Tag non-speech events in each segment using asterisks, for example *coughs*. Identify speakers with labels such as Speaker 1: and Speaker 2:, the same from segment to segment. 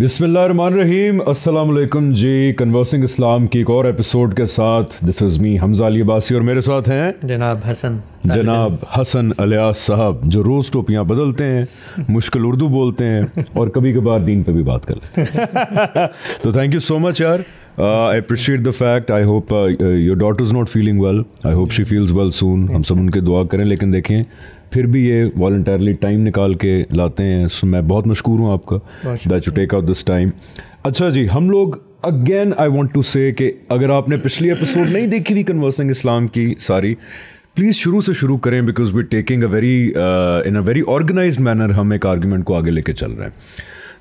Speaker 1: बिसमीम असलम जी कन्वर्सिंग इस्लाम की एक और एपिसोड के साथ this is me Hamza Ali Abbasi और मेरे साथ हैं
Speaker 2: जनाब हसन जनाब
Speaker 1: हसन अलिया साहब जो रोज़ टोपियाँ बदलते हैं मुश्किल उर्दू बोलते हैं और कभी कभार दीन पे भी बात कर लेते *laughs* तो थैंक यू सो मच यार I appreciate the fact I hope your daughter is not feeling well I hope she feels well soon हम सब उनके दुआ करें लेकिन देखें फिर भी ये वॉल्टरली टाइम निकाल के लाते हैं सो मैं बहुत मशहूर हूँ आपका that you take out this time अच्छा जी हम लोग अगेन आई वॉन्ट टू से अगर आपने पिछली एपिसोड नहीं देखी थी कन्वर्सिंग इस्लाम की सारी प्लीज़ शुरू से शुरू करें because we taking a very in a very organize manner हम एक आर्ग्यूमेंट को आगे लेके चल रहे हैं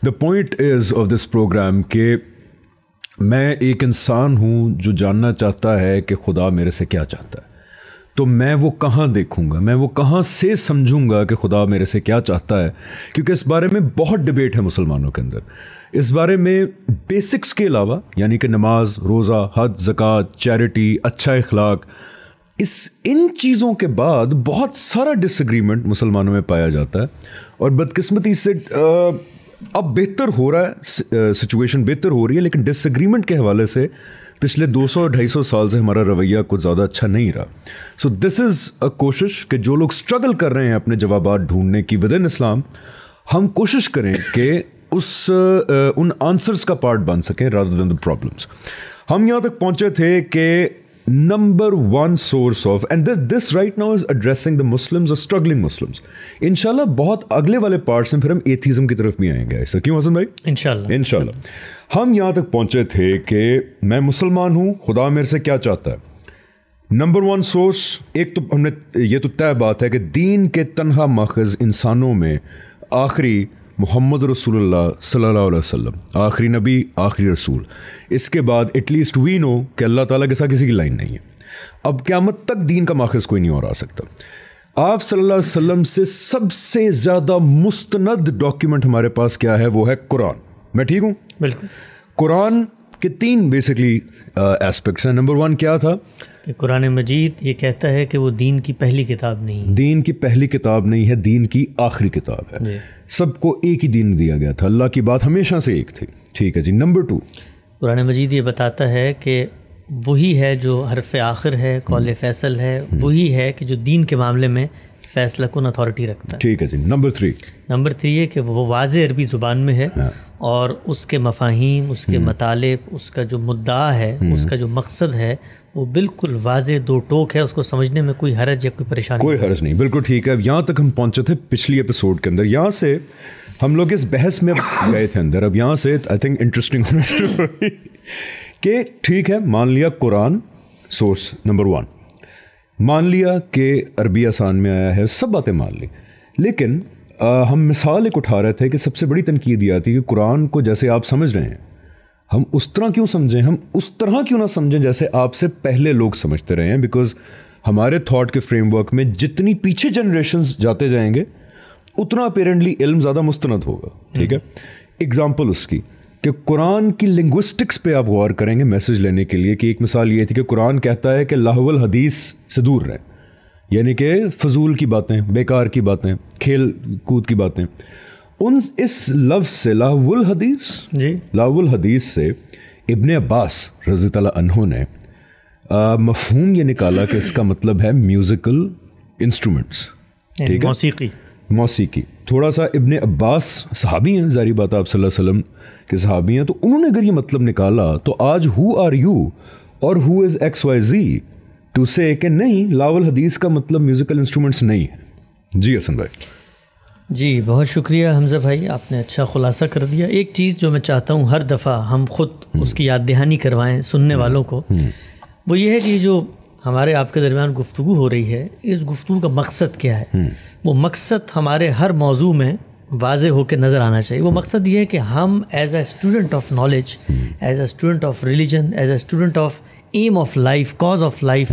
Speaker 1: the point is of this program के मैं एक इंसान हूँ जो जानना चाहता है कि खुदा मेरे से क्या चाहता है तो मैं वो कहाँ देखूँगा मैं वो कहाँ से समझूंगा कि खुदा मेरे से क्या चाहता है क्योंकि इस बारे में बहुत डिबेट है मुसलमानों के अंदर इस बारे में बेसिक्स के अलावा यानी कि नमाज रोज़ा हद ज़क़़त चैरिटी अच्छा इखलाक इस इन चीज़ों के बाद बहुत सारा डिसग्रीमेंट मुसलमानों में पाया जाता है और बदकस्मती से आ, अब बेहतर हो रहा है सिचुएशन बेहतर हो रही है लेकिन डिसग्रीमेंट के हवाले से पिछले 200-250 साल से हमारा रवैया कुछ ज़्यादा अच्छा नहीं रहा सो दिस इज़ अ कोशिश कि जो लोग स्ट्रगल कर रहे हैं अपने जवाब ढूंढने की विद इन इस्लाम हम कोशिश करें कि उस उन आंसर्स का पार्ट बन सकें रादर दैन द प्रॉब्लम्स हम यहाँ तक पहुँचे थे कि number one source of and this, this right now is addressing the Muslim or struggling Muslims. Inshallah बहुत अगले वाले पार्ट में फिर हम एथिज्म की तरफ भी आएंगे ऐसा क्यों हसन भाई इंशाल्लाह इंशाल्लाह हम यहाँ तक पहुंचे थे कि मैं मुसलमान हूँ खुदा मेरे से क्या चाहता है नंबर वन सोर्स एक तो हमने ये तो तय बात है कि दीन के तनहा मखज़ इंसानों में आखिरी मोहम्मद रसूलुल्लाह सल्लल्लाहु अलैहि वसल्लम आखिरी नबी आखिरी रसूल इसके बाद एटलीस्ट वी नो कि अल्लाह ताला के साथ किसी की लाइन नहीं है अब क़्यामत तक दीन का माखज़ कोई नहीं और आ सकता आप सल्लल्लाहु अलैहि वसल्लम से सबसे ज़्यादा मुस्तनद डॉक्यूमेंट हमारे पास क्या है वो है कुरान मैं ठीक हूँ बिल्कुल कुरान के तीन बेसिकली एस्पेक्ट्स हैं नंबर वन
Speaker 2: क्या था कि कुरान मजीद ये कहता है कि वो दीन की पहली किताब नहीं है दीन की पहली
Speaker 1: किताब नहीं है दीन की आखिरी किताब है सबको एक ही दीन दिया गया था अल्लाह की बात हमेशा से एक थी ठीक है जी नंबर टू
Speaker 2: कुरान मजीद ये बताता है कि वही है जो हरफ आखिर है कौल फैसल है हम्म। वही है कि जो दीन के मामले में फैसला कन अथॉरिटी रखता है
Speaker 1: ठीक है जी नंबर थ्री
Speaker 2: नंबर थ्री है कि वो वाज अरबी ज़ुबान में है हाँ। और उसके मफाहिम उसके मतलब उसका जो मुद्दा है हम्म। उसका जो मकसद है वो बिल्कुल वाजे दो टोक है उसको समझने में कोई हरज या कोई परेशानी कोई हरज
Speaker 1: नहीं बिल्कुल ठीक है यहाँ तक हम पहुँचे थे पिछली एपिसोड के अंदर यहाँ से हम लोग इस बहस में गए थे अंदर अब यहाँ से आई थिंक इंटरेस्टिंग होना कि ठीक है मान लिया कुरान सोर्स नंबर वन मान लिया कि अरबी आसान में आया है सब बातें मान ली लेकिन आ, हम मिसाल एक उठा रहे थे कि सबसे बड़ी तनकीद ये आती है कि कुरान को जैसे आप समझ रहे हैं हम उस तरह क्यों समझें हम उस तरह क्यों ना समझें जैसे आपसे पहले लोग समझते रहे हैं बिकॉज हमारे थॉट के फ्रेमवर्क में जितनी पीछे जनरेशन जाते जाएंगे उतना अपेरेंटली इल्म ज़्यादा मुस्ंद होगा ठीक है एग्जाम्पल उसकी कि कुरान की लिंग्विस्टिक्स पे आप गौर करेंगे मैसेज लेने के लिए कि एक मिसाल ये थी कि कुरान कहता है कि लाहौल हदीस से दूर रहें यानी कि फजूल की बातें बेकार की बातें खेल कूद की बातें उन इस लफ्ज से लाउल हदीस जी लाउल हदीस से इबन अब्बास रजी तहों ने मफहूम ये निकाला कि इसका मतलब है म्यूज़िकल इंस्ट्रूमेंट्स
Speaker 2: ठीक है मौसीकी
Speaker 1: मौसीकी थोड़ा सा इबन अब्बास सहाबी हैं जारी बात आप वसल्लम के सहाबी हैं तो उन्होंने अगर ये मतलब निकाला तो आज हु आर यू और who is X Y Z to से नहीं लावल हदीस का मतलब म्यूज़िकल इंस्ट्रूमेंट्स नहीं है जी असन भाई
Speaker 2: जी बहुत शुक्रिया हमज़ा भाई आपने अच्छा खुलासा कर दिया एक चीज़ जो मैं चाहता हूँ हर दफ़ा हम खुद हम्म। उसकी याद दहानी करवाएँ सुनने हम्म। वालों को हम्म। वो ये है कि जो हमारे आपके दरमियान गुफ्तु हो रही है इस गुफ्तु का मकसद क्या है वो मकसद हमारे हर मौजू में वाज होकर नज़र आना चाहिए वो मकसद ये है कि हम as a student of knowledge as a student of religion as a student of um of life cause of life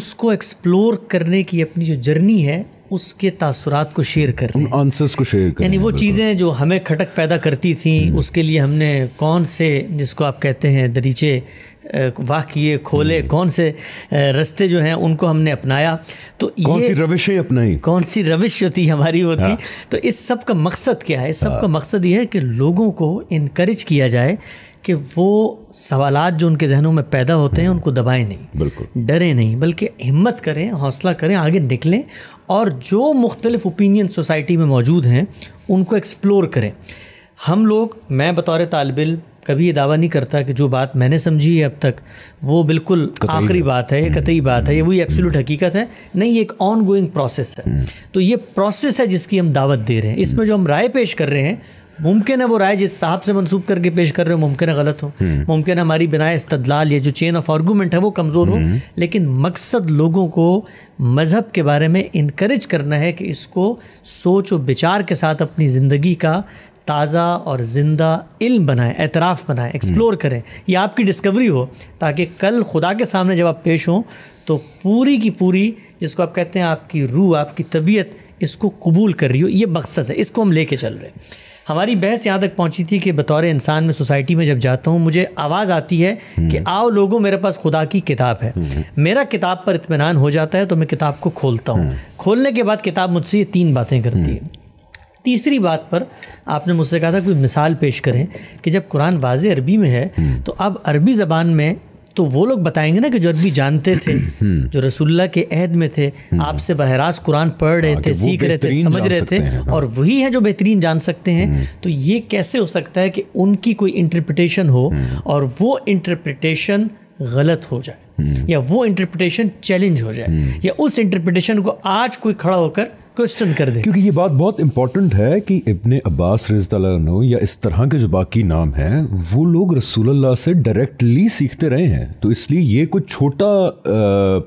Speaker 2: उसको एक्सप्लोर करने की अपनी जो जर्नी है उसके तासरात को शेयर कर रहे हैं आंसर्स को शेयर कर यानी वो चीज़ें जो हमें खटक पैदा करती थी हम्म। उसके लिए हमने कौन से जिसको आप कहते हैं दरीचे वाह किए खोले हम्म। कौन से रास्ते जो हैं उनको हमने अपनाया तो कौन ये, सी रविशें अपनाई कौन सी रविश होती हमारी होती हाँ। तो इस सब का मकसद क्या है इस सब हाँ। का मकसद ये है कि लोगों को इनक्रेज किया जाए कि वो सवाल जो उनके जहनों में पैदा होते हैं उनको दबाएं नहीं बिल्कुल डरें नहीं बल्कि हिम्मत करें हौसला करें आगे निकलें और जो मुख्तलिफ ओपिनियन सोसाइटी में मौजूद हैं उनको एक्सप्लोर करें हम लोग मैं बतौर तालबिल कभी ये दावा नहीं करता कि जो बात मैंने समझी है अब तक वो बिल्कुल आखिरी बात है ये हम्म। कतई बात है ये वही एब्सोल्यूट हकीकत है नहीं ये एक ऑन गोइंग प्रोसेस है हम्म। तो ये प्रोसेस है जिसकी हम दावत दे रहे हैं इसमें जो हम राय पेश कर रहे हैं मुमकिन है वो राय जिस साहब से मनसूब करके पेश कर रहे हो मुमकिन है गलत हो हम्म। मुमकिन है हमारी बिना इस्तदलाल ये जो चेन ऑफ आर्गूमेंट है वो कमज़ोर हो हम्म। लेकिन मकसद लोगों को मज़हब के बारे में इनक्रेज करना है कि इसको सोच व विचार के साथ अपनी ज़िंदगी का ताज़ा और ज़िंदा इल्म बनाएं एतराफ़ बनाएं एक्सप्लोर हम्म। करें यह आपकी डिस्कवरी हो ताकि कल खुदा के सामने जब आप पेश हों तो पूरी की पूरी जिसको आप कहते हैं आपकी रूह आपकी तबीयत इसको कबूल कर रही हो ये मकसद है इसको हम लेके चल रहे हैं हमारी बहस यहाँ तक पहुँची थी कि बतौर इंसान में सोसाइटी में जब जाता हूँ मुझे आवाज़ आती है हम्म। कि आओ लोगों मेरे पास खुदा की किताब है हम्म। मेरा किताब पर इतमान हो जाता है तो मैं किताब को खोलता हूँ हम्म। खोलने के बाद किताब मुझसे ये तीन बातें करती है तीसरी बात पर आपने मुझसे कहा था कोई मिसाल पेश करें कि जब कुरान वाज अरबी में है तो अब अरबी ज़बान में तो वो लोग बताएंगे ना कि जो अरबी जानते थे जो रसुल्ला के अहद में थे आपसे बरह रास्त कुरान पढ़ रहे थे सीख रहे थे समझ रहे थे हाँ। और वही है जो बेहतरीन जान सकते हैं हम्म। तो ये कैसे हो सकता है कि उनकी कोई इंटरप्रटेशन हो हम्म। और वो इंटरप्रटेशन गलत हो जाए हम्म। या वो इंटरप्रटेशन चैलेंज हो जाए या उस इंटरप्रटेशन को आज कोई खड़ा होकर क्वेश्चन कर दें
Speaker 1: क्योंकि ये बात बहुत इंपॉर्टेंट है कि इब्ने अब्बास रजो या इस तरह के जो बाकी नाम हैं वो लोग रसूलुल्लाह से डायरेक्टली सीखते रहे हैं तो इसलिए ये कुछ छोटा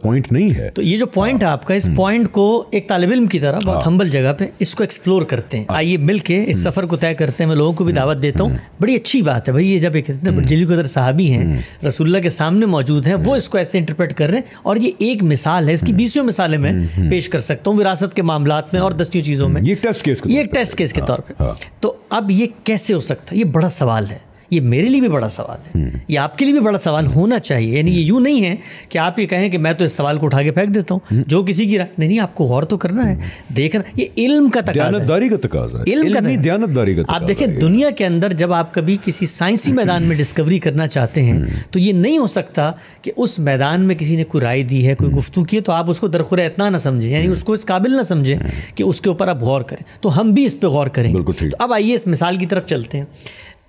Speaker 1: पॉइंट नहीं है
Speaker 2: तो ये जो पॉइंट है हाँ। आपका इस पॉइंट हम्म। को एक तालब इम की तरह बहुत हम्बल हाँ। जगह पे इसको एक्सप्लोर करते हैं हाँ। आइए मिल के इस हम्म। सफ़र को तय करते हैं मैं लोगों को भी हम्म। दावत देता हूँ बड़ी अच्छी बात है भाई ये जब एक जिली कदर साहबी हैं रसुल्ला के सामने मौजूद हैं वो इसको ऐसे इंटरप्रेट कर रहे हैं और ये एक मिसाल है इसकी बीसियों मिसालें मैं पेश कर सकता हूँ विरासत के मामला मामलात में और दस चीज़ों में ये टेस्ट केस ये टेस्ट केस के हाँ। तौर पर तो अब ये कैसे हो सकता है ये बड़ा सवाल है ये मेरे लिए भी बड़ा सवाल है हम्म। ये आपके लिए भी बड़ा सवाल होना चाहिए यानी ये यूँ नहीं है कि आप ये कहें कि मैं तो इस सवाल को उठा के फेंक देता हूँ हम्म। जो किसी की नहीं नहीं आपको गौर तो करना है हम्म। देखना ये इल्म का दयानतदारी का इल्म का दयानतदारी
Speaker 1: का आप देखें
Speaker 2: दुनिया के अंदर जब आप कभी किसी साइंसी *coughs* मैदान में डिस्कवरी करना चाहते हैं तो ये नहीं हो सकता कि उस मैदान में किसी ने कोई राय दी है कोई गुफ्तु की है तो आप उसको दरखुर इतना ना समझें यानी उसको इस काबिल ना समझें कि उसके ऊपर आप गौर करें तो हम भी इस पर गौर करें तो अब आइए इस मिसाल की तरफ चलते हैं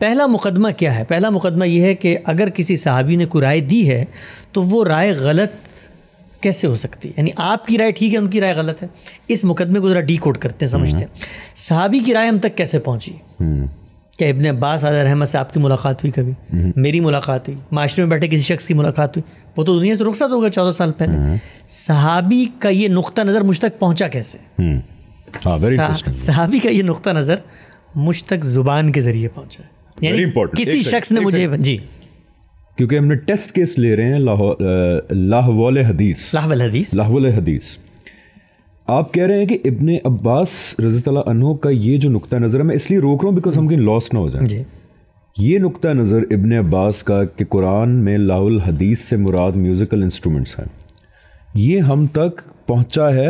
Speaker 2: पहला मुकदमा क्या है पहला मुकदमा यह है कि अगर किसी सहाबी ने कोई राय दी है तो वो राय गलत कैसे हो सकती है यानी आपकी राय ठीक है उनकी राय गलत है इस मुकदमे को ज़रा डी कोड करते हैं समझते हैं हम्म। सहाबी की राय हम तक कैसे पहुँची हम्म। क्या इबन अब्बास आज रहमत से आपकी मुलाकात हुई कभी हम्म। मेरी मुलाकात हुई माशरे में बैठे किसी शख्स की मुलाकात हुई वो तो दुनिया से रुखसत हो गया चौदह साल पहले सहाबी का ये नुक़ नज़र मुझ तक पहुँचा कैसे
Speaker 1: हाँ,
Speaker 2: सहाबी का ये नुक़ नज़र मुझ तक ज़ुबान के ज़रिए पहुँचा वेरी किसी शख्स ने मुझे जी
Speaker 1: क्योंकि हमने टेस्ट केस ले रहे हैं लाहौल हदीस लाहौल हदीस लाहौल हदीस आप कह रहे हैं कि इब्ने अब्बास रजी अनु का ये जो नुकता नज़र है मैं इसलिए रोक रहा हूँ बिकॉज हम कहीं लॉस ना हो जाए ये नुकता नज़र इबन अब्बास का कि कुरान में लाहौल हदीस से मुराद म्यूज़िकल इंस्ट्रूमेंट्स हैं ये हम तक पहुँचा है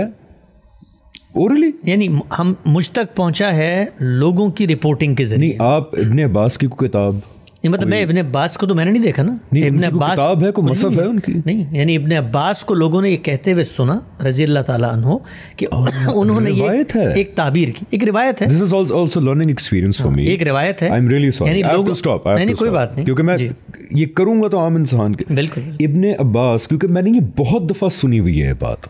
Speaker 1: ओरली
Speaker 2: oh, यानी हम मुझ तक पहुंचा है लोगों की रिपोर्टिंग के जरिए आप इब्ने अब्बास की किताब मतलब मैं इब्ने अब्बास को तो मैंने नहीं देखा ना इब्ने अब्बास किताब है कोई मसफ है उनकी नहीं यानी इब्ने अब्बास को लोगों ने ये कहते हुए सुना रजी अल्लाह ताला अनहु कि उन्होंने ये एक ताबीर की एक रिवायत है this is also learning experience for me एक रिवायत है आई एम रियली सॉरी यानी लोग स्टॉप आई कोई बात
Speaker 1: नहीं क्योंकि मैं ये करूंगा तो आम इंसान के बिल्कुल इब्ने अब्बास क्योंकि मैंने ये बहुत दफा सुनी हुई है बात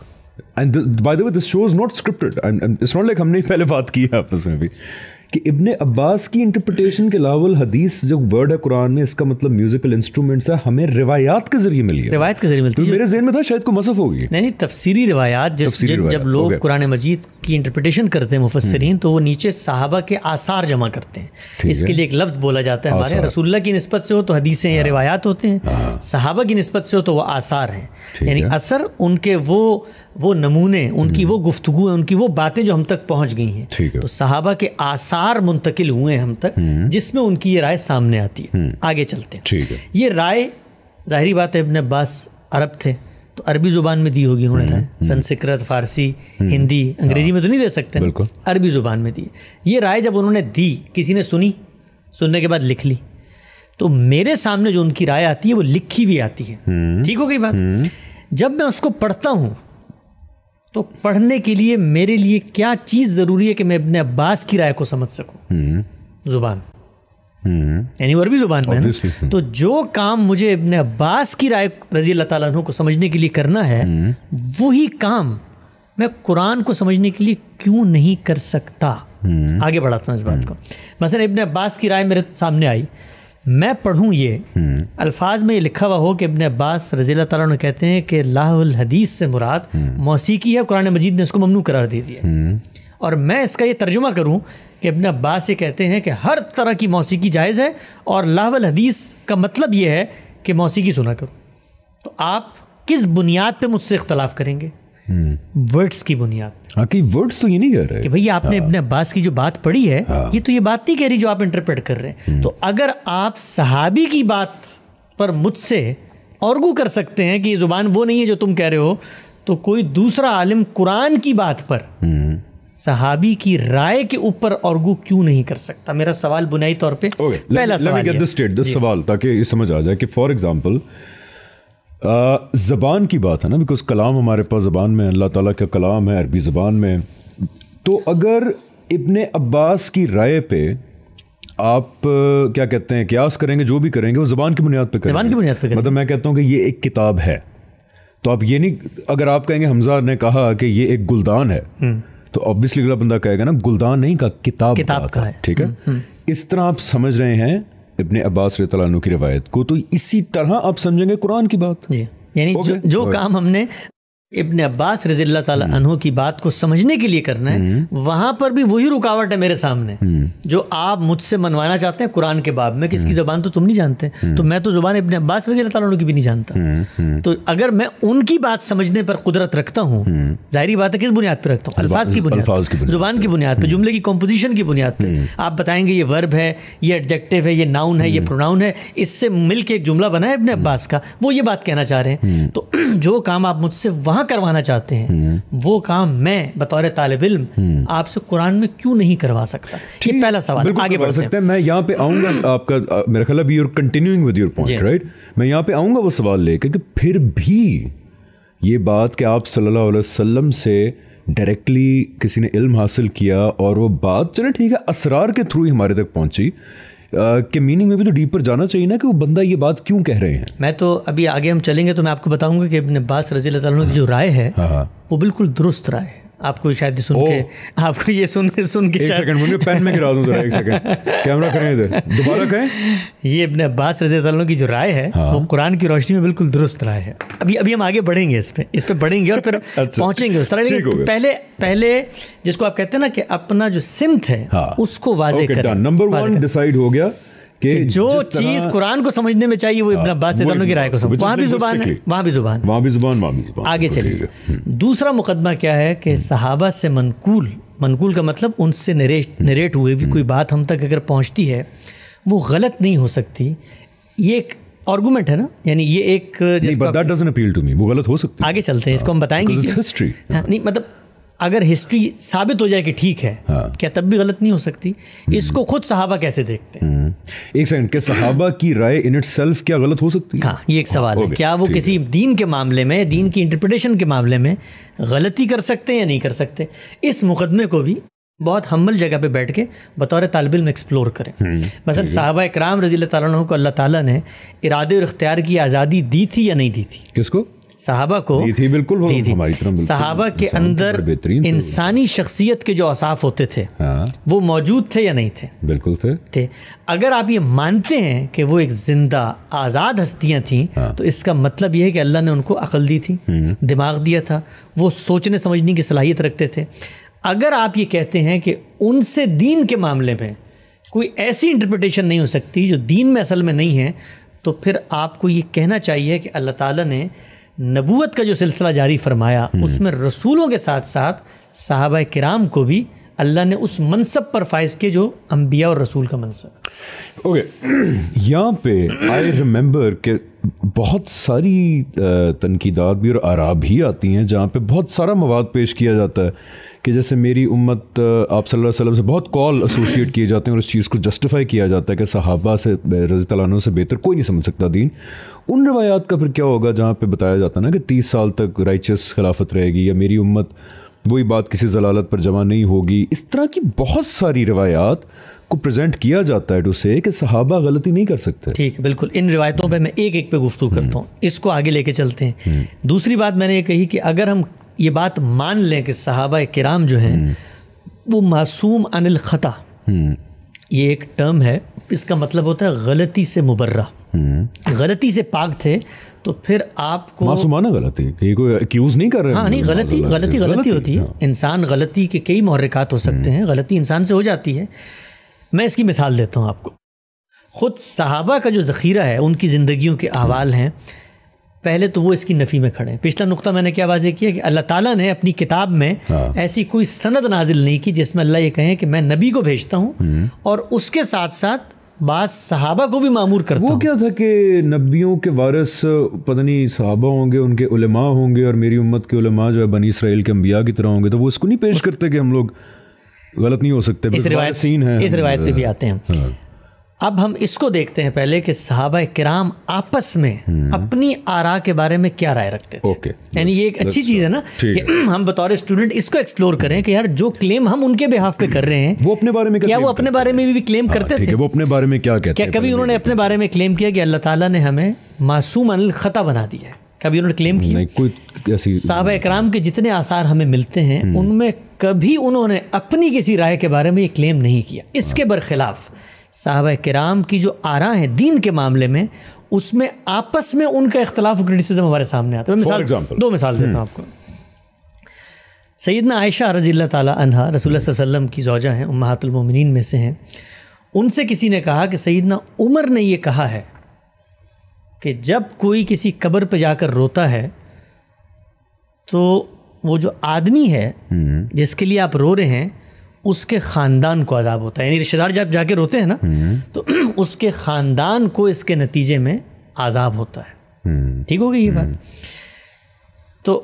Speaker 1: and by the way this show is not scripted and it's not like हमने पहले बात की है आपस में भी कि इब्ने अब्बास की इंटरप्रिटेशन के अलावा हदीस जो वर्ड है कुरान में इसका मतलब म्यूजिकल इंस्ट्रूमेंट्स है हमें रिवायात के जरिए मिली है
Speaker 2: रिवायत के जरिए मिलती है मेरे जहन में था शायद
Speaker 1: को मसफ होगी
Speaker 2: नहीं नहीं तफसीरी रिवायात जिस तफसीरी जब, रिवायात, जब लोग कुरान मजीद की इंटरप्रिटेशन करते हैं मुफसरीन हम्म। तो वो नीचे साहबा के आसार जमा करते हैं इसके लिए एक लफ्ज़ बोला जाता है हमारे रसुल्ला की नस्बत से हो तो हदीसें या हाँ। रिवायात होते हैं हाँ। साहबा की नस्बत से हो तो वह आसार हैं यानी असर उनके वो वो नमूने उनकी हम्म। वो गुफ्तु है उनकी वो बातें जो हम तक पहुँच गई हैं तो साहबा के आसार मुंतकिल हुए हैं हम तक हम्म। जिसमें उनकी ये राय सामने आती है हम्म। आगे चलते हैं ये राय ज़ाहरी बात है इबन अब्बास अरब थे तो अरबी ज़ुबान में दी होगी उन्होंने राय संस्कृत फारसी हिंदी हाँ। अंग्रेज़ी में तो नहीं दे सकते अरबी ज़ुबान में दी ये राय जब उन्होंने दी किसी ने सुनी सुनने के बाद लिख ली तो मेरे सामने जो उनकी राय आती है वो लिखी भी आती है ठीक हो गई बात जब मैं उसको पढ़ता हूँ तो पढ़ने के लिए मेरे लिए क्या चीज़ ज़रूरी है कि मैं अपने अब्बास की राय को समझ सकूँ हम्म। ज़ुबान हम्म। यानी अरबी ज़ुबान में हम्म। तो जो काम मुझे इबन अब्बास की राय रजी अल्लाह को समझने के लिए करना है वही काम मैं कुरान को समझने के लिए क्यों नहीं कर सकता आगे बढ़ाता हूँ इस बात को मसलन इबन अब्बास की राय मेरे सामने आई मैं पढ़ूँ ये अल्फाज में ये लिखा हुआ हो कि इबन अब्बास रजील अल्लाह कहते हैं कि लाहदीस हदीस से मुराद मौसीकी है कुरान मजीद ने उसको ममनू करार दे दिया और मैं इसका ये तर्जुमा करूँ कि इबन अब्बास ये कहते हैं कि हर तरह की मौसीकी जायज़ है और लाहुल हदीस का मतलब ये है कि मौसीकी सुना करो तो आप किस बुनियाद पर मुझसे इख्तलाफ करेंगे हम्म। वर्ड्स की बुनियाद बाकी हाँ, वर्ड्स तो ये नहीं कह रहे कि भैया आपने हाँ। अपने अब्बास की जो बात पढ़ी है हाँ। ये तो ये बात नहीं कह रही जो आप इंटरप्रेट कर रहे हैं हम्म। तो अगर आप सहाबी की बात पर मुझसे औरगू कर सकते हैं कि ये ज़ुबान वो नहीं है जो तुम कह रहे हो तो कोई दूसरा आलिम कुरान की बात पर हम्म। सहाबी की राय के ऊपर औरगू क्यों नहीं कर सकता मेरा सवाल बुनियादी तौर पर पहला सवाल
Speaker 1: ताकि ये समझ आ जाए कि फॉर एग्जाम्पल ज़बान की बात है ना बिकॉज कलाम हमारे पास ज़बान में अल्लाह ताला का कलाम है अरबी ज़बान में तो अगर इब्ने अब्बास की राय पर आप क्या कहते हैं क्यास करेंगे जो भी करेंगे वो ज़बान की बुनियाद पर करेंगे बुनियाद पर मतलब मैं कहता हूँ कि ये एक किताब है तो आप ये नहीं अगर आप कहेंगे हमजा ने कहा कि ये एक गुलदान है हम्म। तो ऑब्वियसली अगला बंदा कहेगा ना गुलदान नहीं का किताब किताब का, का है ठीक है हम्म, हम्म। इस तरह आप समझ रहे हैं इबन अब्बास रतु की रवायत को तो इसी तरह आप समझेंगे कुरान की बात जी
Speaker 2: यानी जो, जो काम हमने इब्ने अब्बास रजील्ला तु हम्म। की बात को समझने के लिए करना है हम्म। वहां पर भी वही रुकावट है मेरे सामने हम्म। जो आप मुझसे मनवाना चाहते हैं कुरान के बाब में कि इसकी ज़बान तो तुम नहीं जानते तो मैं तो ज़ुबान इब्ने अब्बास रजील्ला तु की भी नहीं जानता तो अगर मैं उनकी बात समझने पर कुदरत रखता हूँ जाहिर बात है किस बुनियाद पर रखता हूँ अल्फाज की बुनियाद ज़ुबान की बुनियाद पर जुमले की कॉम्पोजिशन की बुनियाद पर आप बताएंगे ये वर्ब है ये एडजेक्टिव है ये नाउन है ये प्रोनाउन है इससे मिलकर एक जुमला बना है इब्न अब्बास का वो ये बात कहना चाह रहे हैं तो *clears throat* जो काम आप मुझसे वहां वहां करवाना चाहते हैं हम्म। वो काम मैं बतौर तालब इल्म हम्म। आपसे कुरान में क्यों नहीं करवा सकता ये पहला सवाल आगे बढ़ सकते
Speaker 1: हैं मैं यहाँ पे आऊंगा *clears throat* आपका मेरा ख्याल अभी continuing with your point right मैं यहाँ पे आऊंगा वो सवाल लेकर कि फिर भी ये बात कि आप सल्लल्लाहु अलैहि वसल्लम से डायरेक्टली किसी ने इल्म हासिल किया और वो बात चले ठीक है असरार के थ्रू ही हमारे तक पहुंची के मीनिंग में भी तो डीपर जाना चाहिए ना कि वो बंदा ये बात क्यों कह रहे हैं
Speaker 2: मैं तो अभी आगे हम चलेंगे तो मैं आपको बताऊंगा कि इब्न अब्बास रजी की जो राय है हाँ, हाँ। वो बिल्कुल दुरुस्त राय है आपको शायद सुन के आपको ये सुन के सुन के एक सेकंड मुझे पेन में गिरा दूं जरा एक सेकंड कैमरा करें इधर दोबारा कहें ये इब्न अब्बास रजी अल्लाह की जो राय है हाँ। वो कुरान की रोशनी में बिल्कुल दुरुस्त राय है अभी अभी हम आगे बढ़ेंगे इस पर इस पर बढ़ेंगे और फिर *laughs* अच्छा। पहुंचेंगे उस तरह पहले पहले जिसको आप कहते हैं ना कि अपना जो सिमत है हाँ। उसको वाजे नंबर वन डिसाइड हो गया कि जो चीज कुरान को समझने में चाहिए वो इब्न हाँ, अब्बास से दोनों की राय को समझ वहां भी जुबान है वहां भी जुबान वहां भी जुबान वहां भी जुबान आगे चलिए हम्म। दूसरा मुकदमा क्या है कि हम्म। सहाबा से मनकूल मनकूल का मतलब उनसे नरेट हम्म। नरेट हुए भी कोई बात हम तक अगर पहुंचती है वो गलत नहीं हो सकती ये एक आर्गूमेंट है ना यानी ये एक नहीं, वो गलत हो सकती है आगे चलते हैं इसको हाँ। हम बताएंगे हिस्ट्री हाँ, नहीं मतलब अगर हिस्ट्री साबित हो जाए कि ठीक है हाँ। क्या तब भी गलत नहीं हो सकती हम्म। इसको खुद सहाबा कैसे देखते
Speaker 1: हैं हम्म। एक सेकंड सहाबा की राय इन इट क्या गलत हो सकती है हाँ
Speaker 2: ये एक सवाल हाँ, है क्या वो किसी दीन के मामले में हम्म। दीन की इंटरप्रिटेशन के मामले में गलती कर सकते हैं या नहीं कर सकते इस मुकदमे को भी बहुत हम्बल जगह पे बैठ के बतौर तालब इम एक्सप्लोर करें मसल साहबा इक्राम रजील को अल्लाह ताला ने इरादे और इख्तियार की आज़ादी दी थी या नहीं दी थी किसको सहाबा को दी थी बिल्कुल दी थी हमारी सहाबा के अंदर इंसानी शख्सियत के जो असाफ होते थे हाँ। वो मौजूद थे या नहीं थे बिल्कुल थे थे अगर आप ये मानते हैं कि वो एक जिंदा आज़ाद हस्तियाँ थीं हाँ। तो इसका मतलब ये है कि अल्लाह ने उनको अकल दी थी हम्म। दिमाग दिया था वो सोचने समझने की सलाहियत रखते थे अगर आप ये कहते हैं कि उनसे दीन के मामले में कोई ऐसी इंटरप्रटेशन नहीं हो सकती जो दीन में असल में नहीं है तो फिर आपको ये कहना चाहिए कि अल्लाह ताला ने नबूत का जो सिलसिला जारी फरमाया हम्म। उसमें रसूलों के साथ साथ साहब कराम को भी अल्लाह ने उस मनसब पर फायज किए जो अम्बिया और रसूल का मनसब
Speaker 1: ओके यहाँ पे आई रिमेंबर के बहुत सारी तनकीदात भी और आरा भी आती हैं जहाँ पे बहुत सारा मवाद पेश किया जाता है कि जैसे मेरी उम्मत आप सल्लल्लाहु अलैहि वसल्लम से बहुत कॉल एसोशिएट किए जाते हैं और इस चीज़ को जस्टिफाई किया जाता है कि सहाबा से रजी तलानों से बेहतर कोई नहीं समझ सकता दीन उन रवायात का फिर क्या होगा जहाँ पर बताया जाता ना कि तीस साल तक राइचस खिलाफत रहेगी या मेरी उम्मत वही बात किसी जलालत पर जमा नहीं होगी इस तरह की बहुत सारी रवायात को प्रेजेंट किया जाता है टू से कि सहाबा गलती
Speaker 2: नहीं कर सकते ठीक है बिल्कुल इन रिवायतों पे मैं एक एक पे गुफ्तु हम्म। करता हूँ इसको आगे लेके चलते हैं हम्म। दूसरी बात मैंने ये कही कि अगर हम ये बात मान लें कि सहाबा कराम जो हैं हम्म। वो मासूम अनिल ख़ता ये एक टर्म है इसका मतलब होता है गलती से मुबर्रा गलती से पाक थे तो फिर आपको मासूमाना गलती ये कोई एक्यूज नहीं कर रहे हाँ नहीं गलती गलती गलती होती है हाँ। इंसान गलती के कई महरक़ात हो सकते हैं गलती इंसान से हो जाती है मैं इसकी मिसाल देता हूँ आपको ख़ुद सहाबा का जो ज़ख़ीरा है उनकी ज़िंदगियों के अहवाल हैं पहले तो वो इसकी नफ़ी में खड़े हैं पिछला नुक़ा मैंने क्या वाजे किया कि अल्लाह ताला ने अपनी किताब में हाँ। ऐसी कोई सनद नाजिल नहीं की जिसमें अल्लाह ये कहें कि मैं नबी को भेजता हूँ हम्म। और उसके साथ साथ बास सहाबा को भी मामूर
Speaker 1: करता वो क्या था कि नबियों के वारस पता नहीं सहाबा होंगे उनके उलमा होंगे और मेरी उम्मत के उलमा जो है बनी इसराइल के अम्बिया की तरह होंगे तो वो उसको नहीं पेश करते कि हम लोग गलत नहीं हो सकते इस रिवायत सीन है इस रिवायत पे भी आते हैं हाँ।
Speaker 2: अब हम इसको देखते हैं पहले कि सहाबा कराम आपस में हम्म। अपनी आरा के बारे में क्या राय रखते थे ओके यानी ये एक अच्छी चीज़ है ना कि *clears throat* हम बतौर स्टूडेंट इसको एक्सप्लोर करें कि यार जो क्लेम हम उनके बिहाफ पे कर रहे हैं वो अपने बारे में क्या वो अपने बारे में भी क्लेम हाँ, करते थे वो अपने बारे
Speaker 1: में क्या क्या कभी उन्होंने
Speaker 2: अपने बारे में क्लेम किया कि अल्लाह तला ने हमें मासूम अनिल ख़ता बना दिया है कभी उन्होंने क्लेम किया नहीं कोई
Speaker 1: तो ऐसी साहब
Speaker 2: इक्राम के जितने आसार हमें मिलते हैं हम्म। उनमें कभी उन्होंने अपनी किसी राय के बारे में ये क्लेम नहीं किया इसके हाँ। बरखिलाफ साहब कराम की जो आरा है दीन के मामले में उसमें आपस में उनका इख्तलाफ क्रिटिसिज्म हमारे सामने आता है मिसाल दो मिसाल देता हूँ हम्म। आपको सैदना आयशा रजील ताली रसूल वसम की जौजा हैं उम्मातुलमिन में से हैं उनसे किसी ने कहा कि सैदना उमर ने यह कहा है कि जब कोई किसी कब्र पर जाकर रोता है तो वो जो आदमी है हम्म। जिसके लिए आप रो रहे हैं उसके ख़ानदान को अजाब होता है यानी रिश्तेदार जब जाके रोते हैं ना हम्म। तो *clears throat* उसके ख़ानदान को इसके नतीजे में आज़ाब होता है हम्म। ठीक हो गई ये बात तो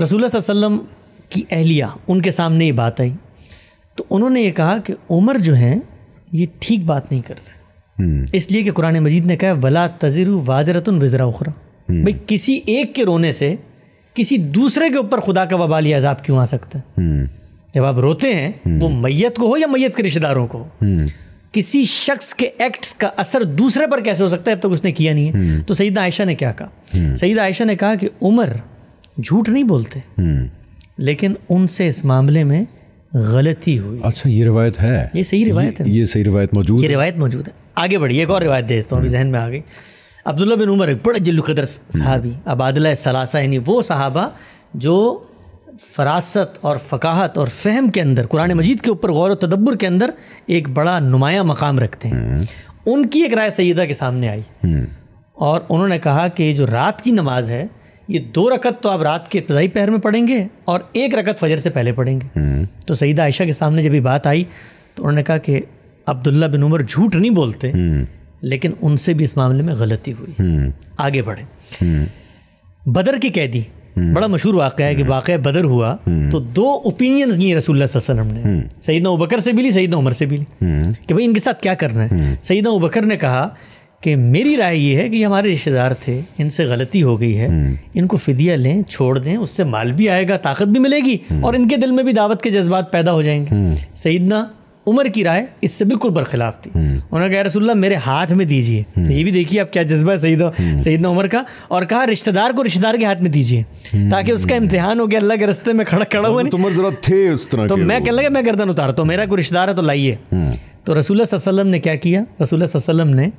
Speaker 2: रसूल वसम की अहलिया उनके सामने ये बात आई तो उन्होंने ये कहा कि उमर जो हैं ये ठीक बात नहीं कर रहे हम्म। इसलिए कि कुरान मजीद ने कहा वला तजर वाजरत वज़रा उखरा हम्म। भाई किसी एक के रोने से किसी दूसरे के ऊपर खुदा का वबाली अजाब क्यों आ सकता है हम्म। जब आप रोते हैं वो मैयत को हो या मैयत के रिश्तेदारों को किसी शख्स के एक्ट्स का असर दूसरे पर कैसे हो सकता है अब तक तो उसने किया नहीं है तो सईद आयशा ने क्या कहा सईद आयशा ने कहा कि उमर झूठ नहीं बोलते लेकिन उनसे इस मामले में गलती हुई अच्छा ये रिवायत है ये सही रिवायत है ये सही रिवायत मौजूद ये रिवायत मौजूद है आगे बढ़िए एक और रिवायत दे देता हूँ अभी जहन में आ गई अब्दुल्ला बिन उमर एक बड़े जिल्लुकदर साहबी अबादला सलासा यानी वो साहबा जो फरासत और फ़काहत और फहम के अंदर कुरान मजीद के ऊपर गौर व तदब्बर के अंदर एक बड़ा नुमाया मकाम रखते हैं हम्म। उनकी एक राय सईदा के सामने आई हम्म। और उन्होंने कहा कि जो रात की नमाज है ये दो रकत तो आप रात के इब्तदाई पहर में पढ़ेंगे और एक रकत फजर से पहले पढ़ेंगे हम्म। तो सईद आयशा के सामने जब ये बात आई तो उन्होंने कहा कि अब्दुल्ला बिन उमर झूठ नहीं बोलते हम्म। लेकिन उनसे भी इस मामले में गलती हुई हम्म। आगे बढ़े बदर की कैदी बड़ा मशहूर वाक़ है कि वाक़ बदर हुआ तो दो ओपिनियंस लिए रसूल ने सईद उबकर से भी ली सईद उमर से भी ली कि भाई इनके साथ क्या करना है सईद उबकर ने कहा कि मेरी राय ये है कि हमारे रिश्तेदार थे इनसे गलती हो गई है हम्म। इनको फिदिया लें छोड़ दें उससे माल भी आएगा ताकत भी मिलेगी हम्म। और इनके दिल में भी दावत के जज्बात पैदा हो जाएंगे हम्म। सईदना उमर की राय इससे बिल्कुल बरखिलाफ थी उन्होंने कहा रसुल्ला मेरे हाथ में दीजिए ये भी देखिए आप क्या जज्बा है सईद सईदना उमर का और कहा रिश्तेदार को रिश्तेदार के हाथ में दीजिए ताकि उसका इम्तिहान हो गया अल्लाह के रस्ते में खड़ा खड़ा हुआ उमर जरा थे उस तरह तो मैं कह लगा मैं गर्दन उतारता हूँ मेरा कोई रिश्तेदार है तो लाइए तो रसूल सल्लम ने क्या किया रसूल सल्लम ने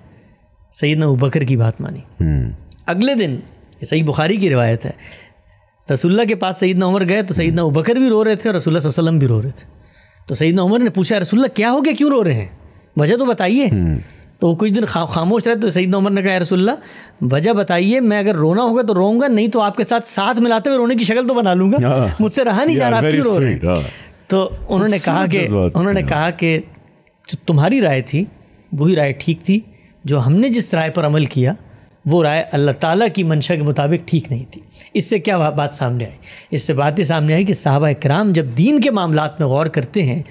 Speaker 2: सैदना बकर की बात मानी हम्म। अगले दिन ये सही बुखारी की रिवायत है रसुल्ला के पास सईदना उमर गए तो सईदना बकर भी रो रहे थे और रसुल्ला वसलम भी रो रहे थे तो सईद उमर ने पूछा रसुल्ला क्या हो गया क्यों रो रहे हैं वजह तो बताइए हम्म। तो वो कुछ दिन खामोश रहे तो सईद उमर ने कहा रसुल्ला वजह बताइए मैं अगर रोना होगा तो रोऊंगा नहीं तो आपके साथ साथ मिलाते हुए रोने की शक्ल तो बना लूंगा हाँ। मुझसे रहा नहीं जा रहा क्यों रो रहे हाँ। तो उन्होंने कहा कि उन्होंने कहा कि जो तुम्हारी राय थी वही राय ठीक थी जो हमने जिस राय पर अमल किया वो राय अल्लाह ताला की मंशा के मुताबिक ठीक नहीं थी इससे क्या बात सामने आई इससे बात ये सामने आई कि साहबा कराम जब दीन के मामला में गौर करते हैं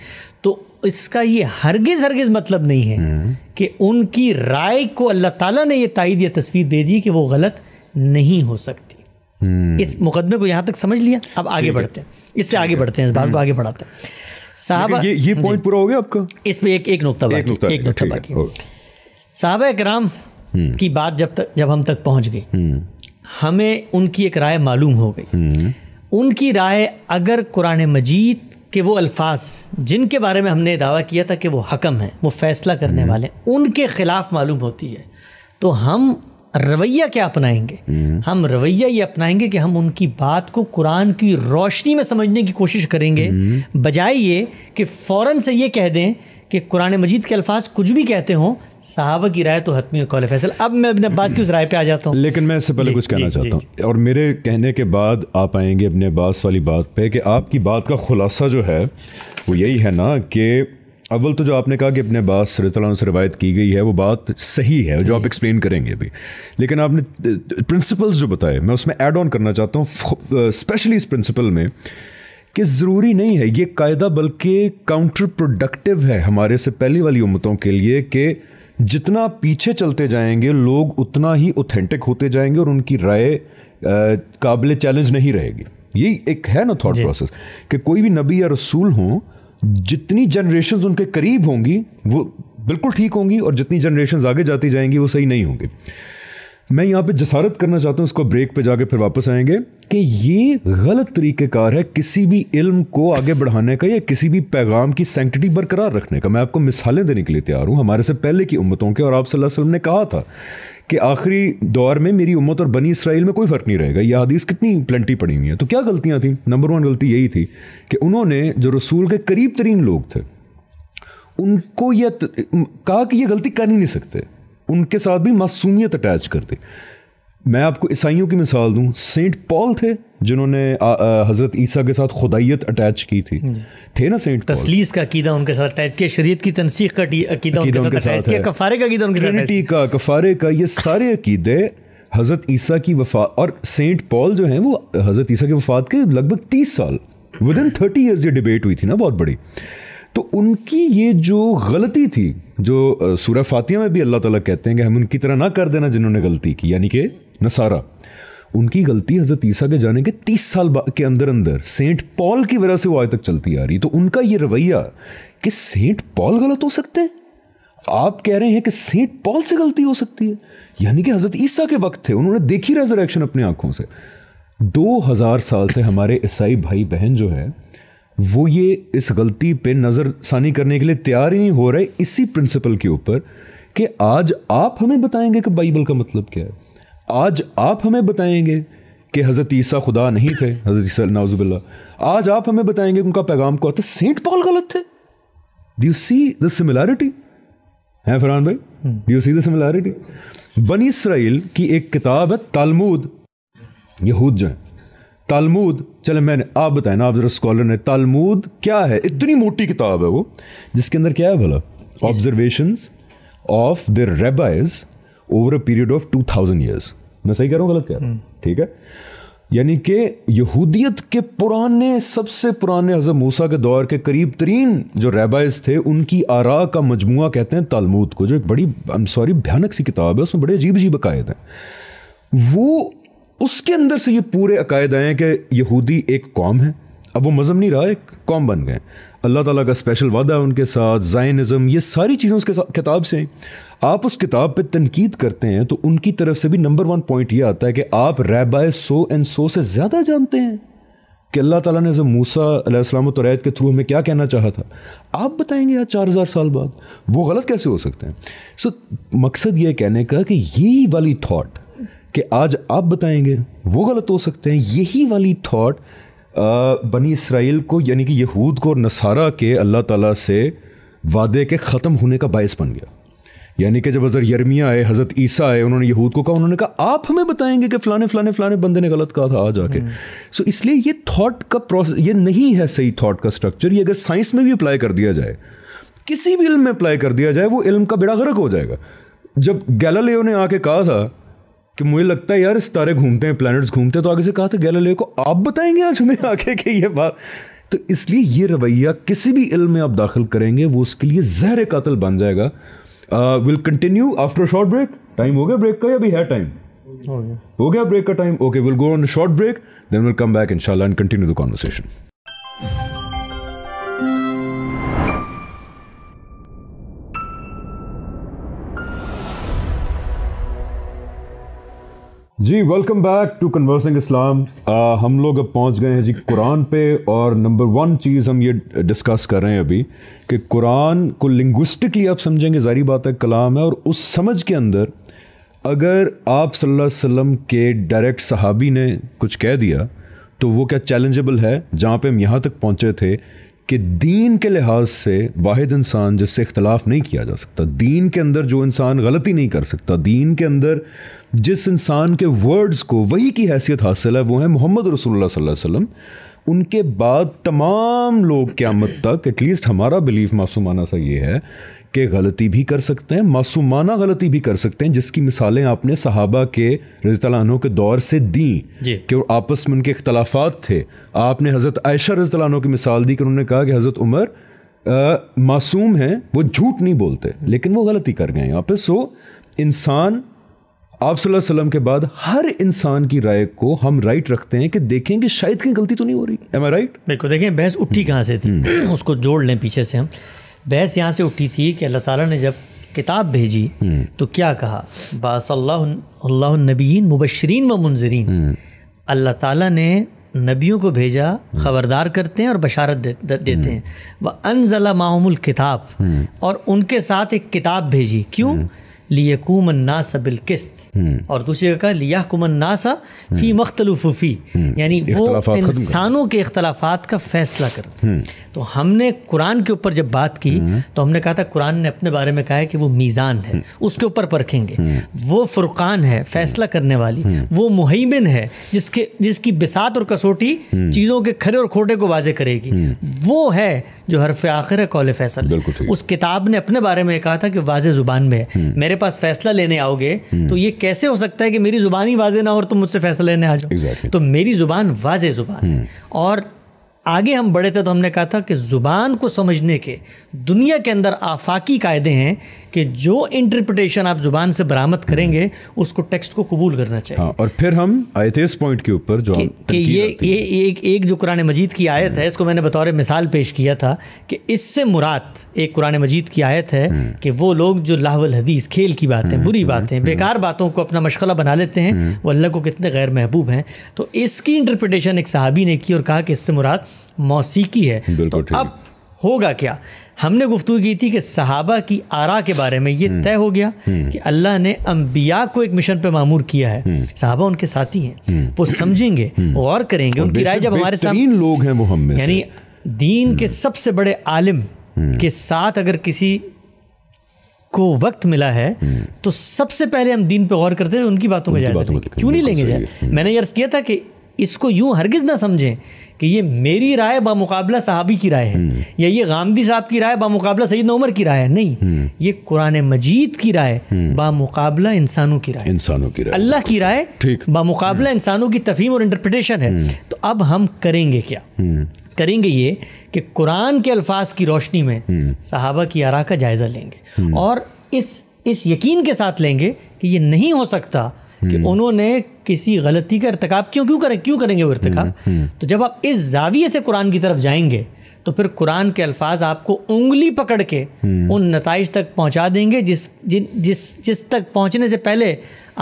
Speaker 2: तो इसका ये हरगिज़ हरगिज़ मतलब नहीं है हम्म। कि उनकी राय को अल्लाह ताला ने यह तइद या तस्वीर दे दी कि वो गलत नहीं हो सकती हम्म। इस मुकदमे को यहाँ तक समझ लिया अब आगे बढ़ते हैं इससे आगे बढ़ते हैं इस बात को हम्म। आगे बढ़ाते हैं साहब ये ये पॉइंट पूरा हो गया आपका इस एक एक नुकता बाकी एक नुकता बाकी साहब कराम हम्म। की बात जब तक जब हम तक पहुंच गई हम्म। हमें उनकी एक राय मालूम हो गई हम्म। उनकी राय अगर कुरान मजीद के वो अल्फाज जिनके बारे में हमने दावा किया था कि वो हकम हैं वो फैसला करने वाले उनके ख़िलाफ़ मालूम होती है तो हम रवैया क्या अपनाएंगे हम रवैया ये अपनाएंगे कि हम उनकी बात को कुरान की रोशनी में समझने की कोशिश करेंगे बजाय ये कि फ़ौर से ये कह दें कि कुरान मजीद के अल्फाज कुछ भी कहते हों साहबा की राय तो हतमी कौल फैसल अब मैं अपने अब्बास की उस राय पे आ जाता हूँ लेकिन मैं इससे पहले कुछ कहना चाहता
Speaker 1: हूँ और मेरे कहने के बाद आप आएंगे अपने अब्बास वाली बात पे कि आपकी बात का खुलासा जो है वो यही है ना कि अव्वल तो जो आपने कहा कि अपने बात सर तला से रवायत की गई है वो बात सही है जो आप एक्सप्लेन करेंगे अभी लेकिन आपने प्रिंसिपल्स जो बताए मैं उसमें ऐड ऑन करना चाहता हूँ स्पेशली इस प्रिंसिपल में कि ज़रूरी नहीं है ये कायदा बल्कि काउंटर प्रोडक्टिव है हमारे से पहली वाली उम्मतों के लिए कि जितना पीछे चलते जाएंगे लोग उतना ही ओथेंटिक होते जाएंगे और उनकी राय काबिल चैलेंज नहीं रहेगी यही एक है ना थॉट प्रोसेस कि कोई भी नबी या रसूल हों जितनी जनरेशन उनके करीब होंगी वो बिल्कुल ठीक होंगी और जितनी जनरेशन आगे जाती जाएंगी वो सही नहीं होंगी मैं यहाँ पे जसारत करना चाहता हूँ उसको ब्रेक पे जाके फिर वापस आएंगे कि ये गलत तरीक़ेकार है किसी भी इल्म को आगे बढ़ाने का या किसी भी पैगाम की सेंटिटी बरकरार रखने का मैं आपको मिसालें देने के लिए तैयार हूँ हमारे से पहले की उम्मतों के और आप सल्लल्लाहु अलैहि वसल्लम ने कहा था कि आखिरी दौर में मेरी उम्मत और बनी इसराइल में कोई फ़र्क नहीं रहेगा यह हदीस कितनी प्लेंटी पड़ी हुई है तो क्या गलतियाँ थी नंबर वन गलती यही थी कि उन्होंने जो रसूल के करीब तरीन लोग थे उनको यह कहा कि यह गलती कर ही नहीं सकते उनके साथ भी मासूमियत अटैच कर दे मैं आपको ईसाइयों की मिसाल दूं सेंट पॉल थे जिन्होंने हज़रत ईसा के साथ खुदाइत अटैच की थी हम्म। थे ना सेंट
Speaker 2: तसलीस का अकीदा उनके साथ अटैच किया शरीयत की तनसीख का अकीदा उनके, उनके साथ अटैच किया कफारे का अकीदा उनके अटैच
Speaker 1: का कफारे का ये सारे अकीदे हज़रत ईसा की वफा और सेंट पॉल जो हैं वो हज़रत ईसा की वफात के लगभग तीस साल विद इन थर्टी ईयर्स ये डिबेट हुई थी ना बहुत बड़ी तो उनकी ये जो गलती थी जो सूर्य फातिया में भी अल्लाह ताला कहते हैं कि हम उनकी तरह ना कर देना जिन्होंने गलती की यानी कि नसारा उनकी गलती हज़रत ईसा के जाने के तीस साल के अंदर अंदर सेंट पॉल की वजह से वो आज तक चलती आ रही तो उनका ये रवैया कि सेंट पॉल गलत हो सकते हैं आप कह रहे हैं कि सेंट पॉल से गलती हो सकती है यानी कि हज़रत ईसा के वक्त थे उन्होंने देखी रेजरेक्शन अपनी आंखों से दो हज़ार साल से हमारे ईसाई भाई बहन जो है वो ये इस गलती पे नज़रसानी करने के लिए तैयार ही नहीं हो रहे इसी प्रिंसिपल के ऊपर कि आज आप हमें बताएंगे कि बाइबल का मतलब क्या है आज आप हमें बताएंगे कि हज़रत ईसा खुदा नहीं थे हज़रत ईसा नाजुबिल्ला आज आप हमें बताएंगे उनका पैगाम कौन था सेंट पॉल गलत थे do you see the similarity है फरहान भाई do you see the similarity बनी इसराइल की एक किताब है तालमूद यहूद जो है तालमूद चले मैंने आप बताए ना आप जरा स्कॉलर ने तालमूद क्या है इतनी मोटी किताब है वो जिसके अंदर क्या है भला observation of the rabbis over a period of two thousand years मैं सही कह रहा हूँ गलत कह रहा हूँ हम्म। ठीक है यानी कि यहूदियत के पुराने सबसे पुराने हजर मूसा के दौर के करीब तरीन जो रेबाइज थे उनकी आरा का मजमु कहते हैं तालमूद को जो एक बड़ी आई एम सॉरी भयानक सी किताब है उसमें बड़े अजीब अजीब अकायद हैं वो उसके अंदर से ये पूरे अकायद आए हैं कि यहूदी एक कौम है अब वो मज़हब नहीं रहा एक कौम बन गए अल्लाह ताला का स्पेशल वादा है उनके साथ जायनिज़म ये सारी चीज़ें उसके किताब से हैं आप उस किताब पे तनकीद करते हैं तो उनकी तरफ से भी नंबर वन पॉइंट ये आता है कि आप रैबाय सो एंड सो से ज़्यादा जानते हैं कि अल्लाह ताला ने जब मूसा तौरात के थ्रू हमें क्या कहना चाहा था आप बताएंगे यार चार हज़ार साल बाद वो गलत कैसे हो सकते हैं सो मकसद ये कहने का कि यही वाली थाट कि आज आप बताएंगे वो गलत हो सकते हैं यही वाली थाट बनी इसराइल को यानी कि यहूद को और नसारा के अल्लाह ताला से वादे के ख़त्म होने का बायस बन गया यानी कि जब हज़र यरमिया आए हज़रत ईसा आए उन्होंने यहूद को कहा उन्होंने कहा आप हमें बताएंगे कि फ़लाने फ़लाने फ़लाने बंदे ने गलत कहा था आ जाके सो so, इसलिए ये थाट का प्रोसेस ये नहीं है सही थाट का स्ट्रक्चर ये अगर साइंस में भी अप्लाई कर दिया जाए किसी भी इल्म में अप्लाई कर दिया जाए वो इल्म का बेड़ा गर्क हो जाएगा जब गैलालियो ने आके कहा था कि मुझे लगता है यार इस तारे घूमते हैं प्लैनेट्स घूमते हैं तो आगे से कहा था गैलोलियो को आप बताएंगे आज हमें आगे के ये बात तो इसलिए ये रवैया किसी भी इल्म में आप दाखिल करेंगे वो उसके लिए जहर कातल बन जाएगा will continue after short break time हो गया ब्रेक का या भी है टाइम हो गया ब्रेक का time okay will go on short break then will come back इंशाल्लाह एंड कंटिन्यू द कॉन्वर्सेशन जी welcome back to conversing Islam हम लोग अब पहुंच गए हैं जी कुरान पे और नंबर वन चीज़ हम ये डिस्कस कर रहे हैं अभी कि कुरान को लिंग्विस्टिकली आप समझेंगे जारी बात है कलाम है और उस समझ के अंदर अगर आप सल्लल्लाहु अलैहि वसल्लम के डायरेक्ट सहाबी ने कुछ कह दिया तो वो क्या चैलेंजेबल है जहाँ पे हम यहाँ तक पहुँचे थे कि दीन के लिहाज से वाद इंसान जिससे इख्तलाफ नहीं किया जा सकता दीन के अंदर जो इंसान गलती नहीं कर सकता दीन के अंदर जिस इंसान के वर्ड्स को वही की हैसियत हासिल है वो है मोहम्मद रसूलुल्लाह वसम उनके बाद तमाम लोग क़्यामत तक एटलीस्ट हमारा बिलीफ मासूमाना सा ये है कि गलती भी कर सकते हैं मासूमाना गलती भी कर सकते हैं जिसकी मिसालें आपने सहाबा के रजीतलानों के दौर से दी कि आपस में उनके अख्तलाफात थे आपने हज़रत आयशा रजीतलानों की मिसाल दी कि उन्होंने कहा कि हज़रत उमर मासूम हैं वो झूठ नहीं बोलते लेकिन वो गलती कर गए यहाँ पर सो इंसान आप वसल्लम के बाद हर इंसान की राय को हम राइट रखते हैं कि
Speaker 2: देखें कि शायद कहीं गलती तो नहीं हो रही एम आई राइट बिल्कुल देखें बहस उठी कहाँ से थी हम्म। उसको जोड़ लें पीछे से हम बहस यहाँ से उठी थी कि अल्लाह ताला ने जब किताब भेजी हम्म। तो क्या कहा बासल्लाबीन मुबशरीन व मुंजरीन हम्म। अल्लाह ताला ने नबियों को भेजा हम्म। खबरदार करते हैं और बशारत दे, देते हैं वह अनजला माहमुल किताब और उनके साथ एक किताब भेजी क्यों लियकूमन नासा किस्त और दूसरी जगह लियाकुमन नासा फ़ी मख्तलफ़ी यानी वो इंसानों के अख्तलाफात का फ़ैसला कर तो हमने कुरान के ऊपर जब बात की तो हमने कहा था कुरान ने अपने बारे में कहा है कि वो मीज़ान है उसके ऊपर परखेंगे वो फ़ुरक़ान है फ़ैसला करने वाली वो मुहिमिन है जिसके जिसकी बिसात और कसोटी चीज़ों के खरे और खोटे को वाजे करेगी वो है जो हरफ आखिर है कौल फैसल उस किताब ने अपने बारे में कहा था कि वाज ज़ुबान में है मेरे पास फैसला लेने आओगे तो ये कैसे हो सकता है कि मेरी ज़ुबान ही वाजे ना हो और तुम मुझसे फैसला लेने आ जाओ exactly. तो मेरी ज़ुबान वाजे ज़ुबान है हम्म। और आगे हम बढ़े थे तो हमने कहा था कि ज़ुबान को समझने के दुनिया के अंदर आफाकी कायदे हैं कि जो इंटरप्रटेशन आप ज़ुबान से बरामद करेंगे उसको टेक्स्ट को कबूल करना चाहिए
Speaker 1: हाँ, और फिर हम आए थे इस पॉइंट के ऊपर जो कि,
Speaker 2: ये ये एक एक जो कुरान मजीद की आयत है इसको मैंने बतौर मिसाल पेश किया था कि इससे मुराद एक कुरान मजीद की आयत है हम्म। कि वो लोग जो लाहवल हदीस खेल की बातें हम्म, बुरी हम्म, बातें बेकार बातों को अपना मशगला बना लेते हैं वो अल्लाह को कितने गैर महबूब हैं तो इसकी इंटरप्रटेशन एक सहाबी ने की और कहा कि इससे मुराद मौसीकी है तो अब होगा क्या हमने गुफ्तु की थी कि सहाबा की आरा के बारे में ये हम्म। तय हो गया हम्म। कि अल्लाह ने अम्बिया को एक मिशन पर मामूर किया है हम्म। सहाबा उनके साथी हैं वो समझेंगे गौर करेंगे उनकी राय जब हमारे साथ लोग हैं वो हम यानी दीन के सबसे बड़े आलिम के साथ अगर किसी को वक्त मिला है तो सबसे पहले हम दीन पे गौर करते हैं उनकी बातों में जाए क्यों नहीं लेंगे जाए मैंने यर्ज किया था कि इसको यूँ हरगिज़ ना समझें कि ये मेरी राय बामुकाबला साहबी की राय है हम्म। या ये गांधी साहब की राय बामुकाबला सईद उमर की राय है नहीं हम्म। ये कुरान मजीद की राय हम्म। बामुकाबला इंसानों की राय इंसानों की राय अल्लाह की राय बामुकाबला इंसानों की तफीम और इंटरप्रटेशन है तो अब हम करेंगे क्या करेंगे ये कि कुरान के अल्फाज की रोशनी में सहाबा की आरा का जायज़ा लेंगे और इस इस यकीन के साथ लेंगे कि ये नहीं हो सकता कि हम्म। उन्होंने किसी गलती का इरतकब क्यों क्यों करें क्यों करेंगे वो इरतकब हम्म, हम्म। तो जब आप इस जाविये से कुरान की तरफ जाएंगे तो फिर कुरान के अल्फाज आपको उंगली पकड़ के उन नतज तक पहुंचा देंगे जिस जिन जिस जिस तक पहुंचने से पहले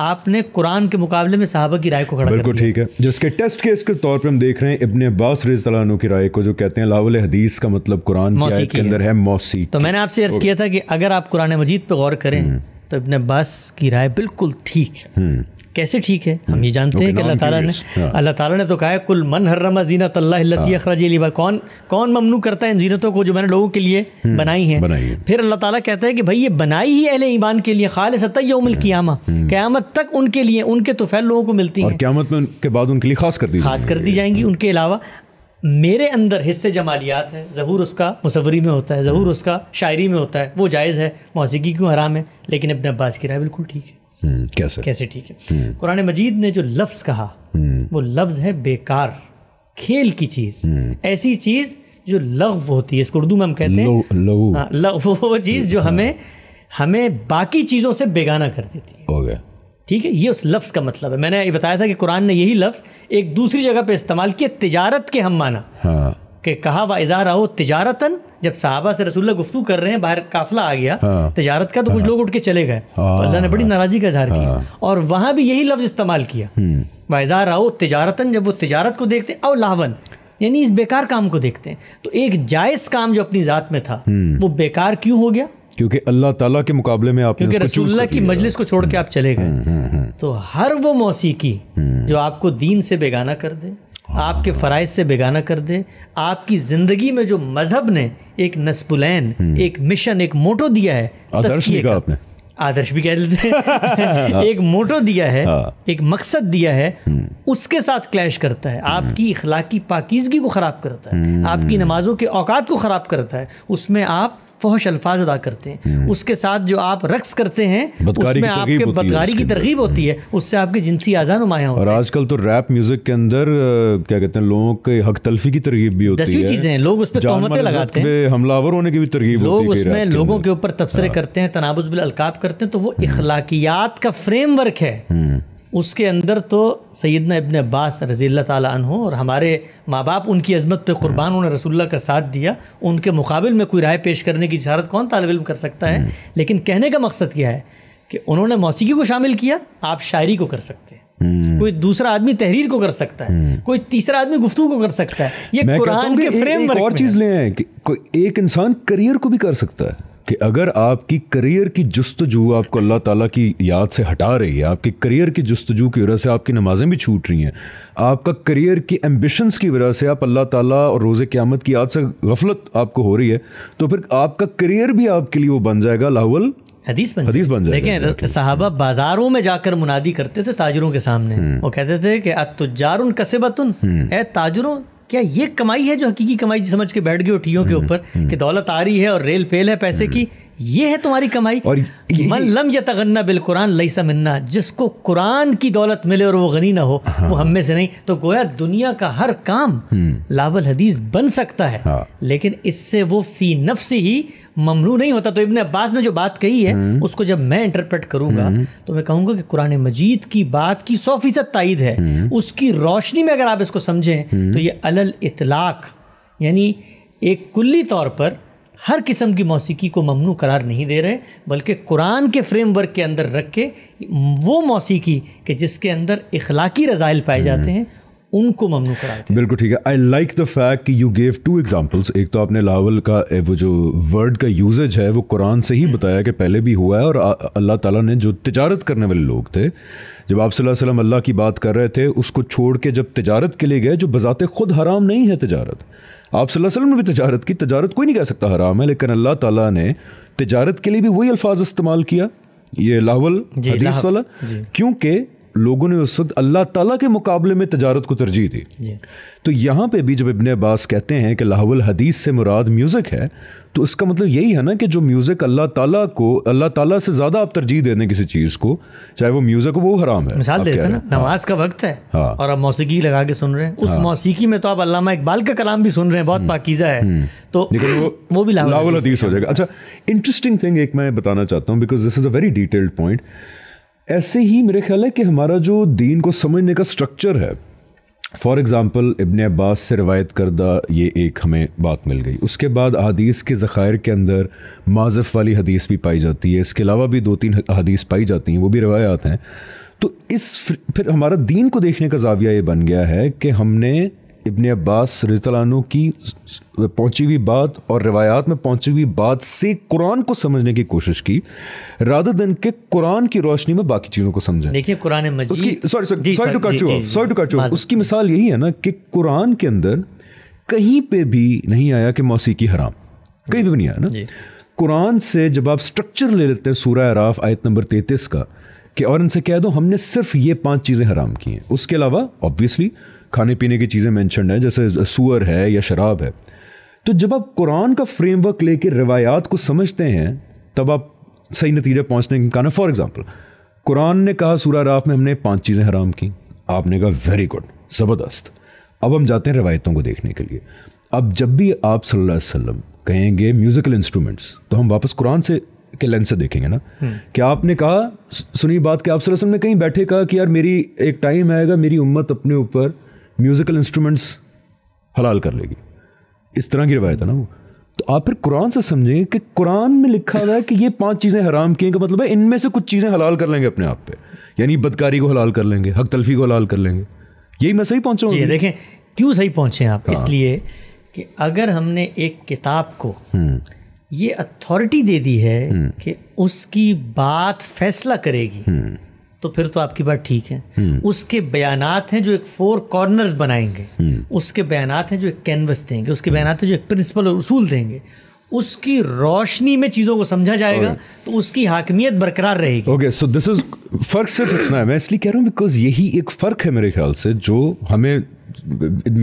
Speaker 2: आपने कुरान के मुकाबले में साहबा की राय को खड़ा बिल्कुल
Speaker 1: ठीक है जिसके टेस्ट केस के तौर पर हम देख रहे हैं इबन अब्बास रजानों की राय को जो कहते हैं लावल हदीस का मतलब कुरान के अंदर है मौसी तो
Speaker 2: मैंने आपसे अर्ज़ किया था कि अगर आप कुरान मजीद पर गौर करें तो इबन अब्बास की राय बिल्कुल ठीक है हम्म। कैसे ठीक है हम ये हम्म। जानते हैं कि अल्लाह ताला ने हाँ। अल्लाह ताला ने तो कहा है कुल मन हर्रमा जीना तल्लाती हाँ। अखराज लिबा कौन कौन ममनू करता है इन जीनतों को जो मैंने लोगों के लिए हम्म। बनाई हैं फिर अल्लाह ताला कहता है कि भाई ये बनाई ही अहले ईमान के लिए खाल उमल क़ियामा क़्यामत तक उनके लिए उनके तुफैल तो लोगों को मिलती है क़्यामत में उनके बाद उनके लिए खास कर दी खास कर दी जाएंगी उनके अलावा मेरे अंदर हिस्से जमालियात है ज़हूर उसका मुसवरी में होता है ज़हूर उसका शायरी में होता है वो जायज़ है मौसीकी क्यों हराम है लेकिन अपने अब्बास की राय बिल्कुल ठीक है हम्म, कैसे कैसे ठीक है हम्म। कुरान मजीद ने जो लफ्ज़ कहा हम्म। वो लफ्ज़ है बेकार खेल की चीज़ ऐसी चीज़ जो लघव होती है इसको उर्दू में हम कहते हैं लघु हाँ, वो चीज़ जो हाँ। हमें हमें बाकी चीज़ों से बेगाना कर देती है ठीक है ये उस लफ्ज़ का मतलब है मैंने ये बताया था कि कुरान ने यही लफ्ज़ एक दूसरी जगह पे इस्तेमाल किया तिजारत के हम माना हाँ। कि कहा व इज़ारा हो तिजारतन जब सहाबा से रसुल्ला गुफ्तू कर रहे हैं बाहर काफिला आ गया हाँ। तिजारत का तो हाँ। कुछ लोग उठ के चले गए तो हाँ। अल्लाह ने बड़ी नाराज़गी का इजहार किया हाँ। और वहाँ भी यही लफ्ज़ इस्तेमाल किया हम्म। व इज़ारा हो तिजारतन जब वो तिजारत को देखते और लावन यानी इस बेकार काम को देखते हैं तो एक जायज़ काम जो अपनी ज़ात में था हम्म। वो बेकार क्यों हो गया
Speaker 1: क्योंकि अल्लाह ताला के मुकाबले में आप क्योंकि रसूलुल्लाह की मजलिस को छोड़ के
Speaker 2: आप चले गए हम्म, हम्म, हम्म। तो हर वो मौसीकी जो आपको दीन से बेगाना कर दे हाँ। आपके फ़राइज से बेगाना कर दे आपकी ज़िंदगी में जो मज़हब ने एक नस्बुलैन एक मिशन एक मोटो दिया है आदर्श भी आपने आदर्श भी कह देते हैं हाँ। एक मोटो दिया है हाँ। एक मकसद दिया है उसके साथ क्लैश करता है आपकी इखलाकी पाकिजगी को ख़राब करता है आपकी नमाजों के औकात को ख़राब करता है उसमें आप फहश अल्फाज अदा करते हैं हम्म। उसके साथ जो आप रक्स करते हैं उसमें आपके बदकारी की तरगीब होती है हम्म। उससे आपकी जिनसी आज़ा नुमाया
Speaker 1: और आजकल तो रैप म्यूज़िक के अंदर क्या कहते हैं लोगों के हक तलफी की तरगीब भी होती है चीज़ें हैं लोग उस पर तोहमतें लगाते हैं हमलावर होने की भी तरगीब लोग उसमें लोगों
Speaker 2: के ऊपर तबसरे हाँ। करते हैं तनाबुज बिल अलकाब करते हैं तो वो हम्म। इखलाकियात का फ्रेमवर्क है उसके अंदर तो सैदना इबन अब्बास रज़ील्ला तहों और हमारे माँ बाप उनकी अजमत पे क़ुरबान उन्होंने रसुल्ला का साथ दिया उनके मुकाबल में कोई राय पेश करने की इशारत कौन तालब इम कर सकता है हम्म। लेकिन कहने का मकसद क्या है कि उन्होंने मौसीकी को शामिल किया आप शायरी को कर सकते हैं हम्म। कोई दूसरा आदमी तहरीर को कर सकता है हम्म। कोई तीसरा आदमी गुफ्तु को कर सकता है ये कुरान के फ्रेम और चीज़
Speaker 1: लें कोई एक इंसान करियर को भी कर सकता है कि अगर आपकी करियर की जस्तजू आपको अल्लाह ताला की याद से हटा रही है आपकी करियर की जस्तजू की वजह से आपकी नमाज़ें भी छूट रही हैं आपका करियर की एम्बिशंस की वजह से आप अल्लाह ताला और रोज़े क़्यामत की याद से गफलत आपको हो रही है तो फिर आपका करियर भी आपके लिए वो बन जाएगा लाहौल हदीस बन हदीस बन देखें
Speaker 2: साहबा बाजारों में जाकर मुनादी करते थे ताजरों के सामने हम्म। वो कहते थे कि अतुजार कसबतन हम्म। ए ताजरों क्या ये कमाई है जो हकीकी कमाई समझ के बैठ गए उठियों के हम्म, ऊपर हम्म। कि दौलत आ रही है और रेल फेल है पैसे की ये है तुम्हारी कमाई और मन या तगन्ना बिल कुरान लईसा मिन्ना जिसको कुरान की दौलत मिले और वो गनी ना हो हाँ। वो हम में से नहीं तो गोया दुनिया का हर काम हम्म। लावल हदीस बन सकता है हाँ। लेकिन इससे वो फी नफ्स ही ममनू नहीं होता तो इबन अब्बास ने जो बात कही है हम्म। उसको जब मैं इंटरप्रेट करूंगा हम्म। तो मैं कहूँगा कि कुरान मजीद की बात की सौ फीसद तइद है उसकी रोशनी में अगर आप इसको समझें तो ये अल इतलाक यानी एक कुल्ली तौर पर हर किस्म की मौसीकी को ममनू करार नहीं दे रहे बल्कि कुरान के फ्रेमवर्क के अंदर रख के वो मौसीकी के जिसके अंदर इखलाकी रज़ाइल पाए हम्म। जाते हैं उनको ममनू करार
Speaker 1: बिल्कुल ठीक है आई लाइक द फैक्ट कि यू गेव टू एग्जांपल्स एक तो आपने लावल का वो जो वर्ड का यूजेज है वो कुरान से ही हम्म। बताया कि पहले भी हुआ है और अल्लाह ताला ने जो तजारत करने वाले लोग थे जब आप वसल्लम अल्लाह की बात कर रहे थे उसको छोड़ के जब तजारत के लिए गए जो बजाते खुद हराम नहीं है तजारत आप वसल्लम ने भी तजारत की तजारत कोई नहीं कह सकता हराम है लेकिन अल्लाह ताला ने तजारत के लिए भी वही अल्फाज इस्तेमाल किया ये लाहौल हदीस वाला क्योंकि लोगों ने उस वक्त अल्लाह ताला के मुकाबले में तजारत को तरजीह दी तो यहाँ पे भी जब इबन अब्बास कहते हैं कि लाहौल हदीस से मुराद म्यूज़िक है तो इसका मतलब यही है ना कि जो म्यूज़िक अल्लाह ताला को अल्लाह ताला से ज़्यादा आप तरजीह दे दें किसी चीज़ को चाहे वो म्यूज़िक हो वो हराम
Speaker 2: है मिसाल देते हैं ना हाँ। नमाज का वक्त है हाँ। और आप मौसीकी लगा के सुन रहे हैं उस हाँ। मौसीकी में तो आप अल्लामा इकबाल का कलाम भी सुन रहे हैं बहुत हम्म। पाकिज़ा है हम्म। तो *clears throat* वो भी लाहौल
Speaker 1: हदीस हो जाएगा अच्छा इंटरेस्टिंग थिंग एक मैं बताना चाहता हूँ because this is a very detailed point ऐसे ही मेरे ख्याल है कि हमारा जो दीन को समझने का स्ट्रक्चर है फॉर एग्ज़ाम्पल इबन अब्बास से रवायत करदा ये एक हमें बात मिल गई उसके बाद हदीस के ज़ख़ायर के अंदर माजफ़ वाली हदीस भी पाई जाती है इसके अलावा भी दो तीन हदीस पाई जाती हैं वो भी रवायात हैं तो इस फिर हमारा दीन को देखने का जाविया ये बन गया है कि हमने इबन अब्बास रजू की पहुंची हुई बात और रवायात में पहुंची हुई बात से कुरान को समझने की कोशिश की राधा दिन के कुरान की रोशनी में बाकी चीज़ों को समझें
Speaker 2: देखिए कुरान मजीद उसकी sorry sorry to cut
Speaker 1: sorry to उसकी मिसाल यही है ना कि कुरान के अंदर कहीं पे भी नहीं आया कि मौसीकी हराम कहीं भी नहीं आया ना कुरान से जब आप स्ट्रक्चर ले लेते हैं सूर्य अराफ आयत नंबर तैंतीस का कि और इनसे कह दो हमने सिर्फ ये पांच चीज़ें हराम की हैं उसके अलावा ऑब्वियसली खाने पीने की चीज़ें मैंशन हैं जैसे सुअर है या शराब है तो जब आप कुरान का फ्रेमवर्क लेके रवायात को समझते हैं तब आप सही नतीजे पहुँचने का कारण फॉर एग्जाम्पल कुरान ने कहा सूर राफ में हमने पांच चीज़ें हराम की आपने कहा वेरी गुड ज़बरदस्त अब हम जाते हैं रवायतों को देखने के लिए अब जब भी आप सल्लल्लाहु अलैहि वसल्लम कहेंगे म्यूज़िकल इंस्ट्रूमेंट्स तो हम वापस कुरान से के लेंस से देखेंगे ना हम्म। कि आपने कहा सुनी बात कि आप सल्लल्लाहु अलैहि वसल्लम ने कहीं बैठे कहा कि यार मेरी एक टाइम आएगा मेरी उम्मत अपने ऊपर म्यूज़िकल इंस्ट्रूमेंट्स हलाल कर लेगी इस तरह की रवायत है ना वो तो आप फिर कुरान से समझेंगे कि कुरान में लिखा हुआ है कि ये पांच चीज़ें हराम की हैं का मतलब है इनमें से कुछ चीज़ें हलाल कर लेंगे अपने आप पे यानी बदकारी को हलाल कर लेंगे हक तलफी को हलाल कर लेंगे यही मैं सही पहुँचा हूँ देखें
Speaker 2: क्यों सही पहुँचे आप हाँ। इसलिए कि अगर हमने एक किताब को हम्म। ये अथॉरिटी दे दी है हम्म। कि उसकी बात फैसला करेगी हम्म। तो फिर तो आपकी बात ठीक है हम्म। उसके बयान हैं जो एक फोर कॉर्नर्स बनाएंगे हम्म। उसके बयान हैं जो एक कैनवस देंगे उसके हम्म। बयान हैं जो एक प्रिंसिपल और उसूल देंगे उसकी रोशनी में चीज़ों को समझा जाएगा तो उसकी हाकमियत बरकरार रहेगी ओके सो दिस इज फर्क सिर्फ
Speaker 1: इतना है मैं इसलिए कह रहा हूँ बिकॉज यही एक फ़र्क है मेरे ख्याल से जो हमें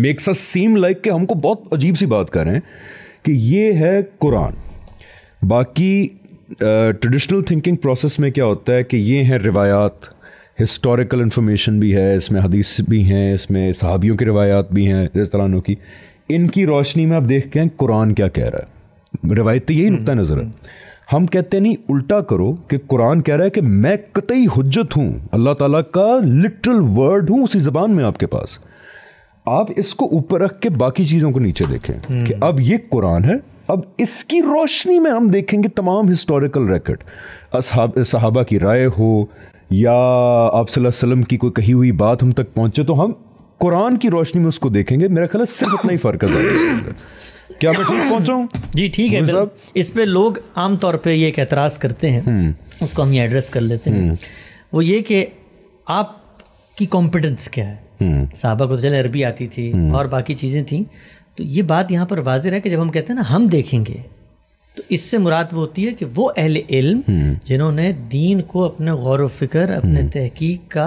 Speaker 1: मेक्स अस सीम लाइक कि हमको बहुत अजीब सी बात कर रहे हैं कि ये है कुरान बाकी ट्रेडिशनल थिंकिंग प्रोसेस में क्या होता है कि ये हैं रिवायात हिस्टोरिकल इन्फॉर्मेशन भी है इसमें हदीस भी हैं इसमें सहाबियों की रिवायात भी हैं इस की इनकी रोशनी में आप देख हैं कुरान क्या कह रहा है रिवायत तो यही हम्म, नुकता नज़र है हम्म। हम कहते नहीं उल्टा करो कि कुरान कह रहा है कि मैं कतई हजत हूँ अल्लाह ताला का लिटरल वर्ड हूँ उसी ज़बान में आपके पास आप इसको ऊपर रख के बाकी चीज़ों को नीचे देखें कि हम्म। अब ये कुरान है अब इसकी रोशनी में हम देखेंगे तमाम हिस्टोरिकल रिकॉर्ड सहाबा की राय हो या आप वसल्लम की कोई कही हुई बात हम तक पहुंचे तो हम कुरान की रोशनी में उसको देखेंगे मेरा ख्याल सिर्फ इतना ही फ़र्क है
Speaker 2: क्या मैं ठीक पहुंचा जी ठीक है इस पे लोग आमतौर पे ये एक एतराज़ करते हैं हम्म। उसको हम ये एड्रेस कर लेते हैं हम्म। वो ये कि आपकी कॉम्पिटेंस क्या है हम्म। साहबा को तो चले अरबी आती थी और बाकी चीज़ें थी तो ये बात यहाँ पर वाजिर है कि जब हम कहते हैं ना हम देखेंगे तो इससे मुराद वो होती है कि वो अहल इल्म हम्म। जिन्होंने दीन को अपने गौर व फिक्र अपने हम्म। तहकीक का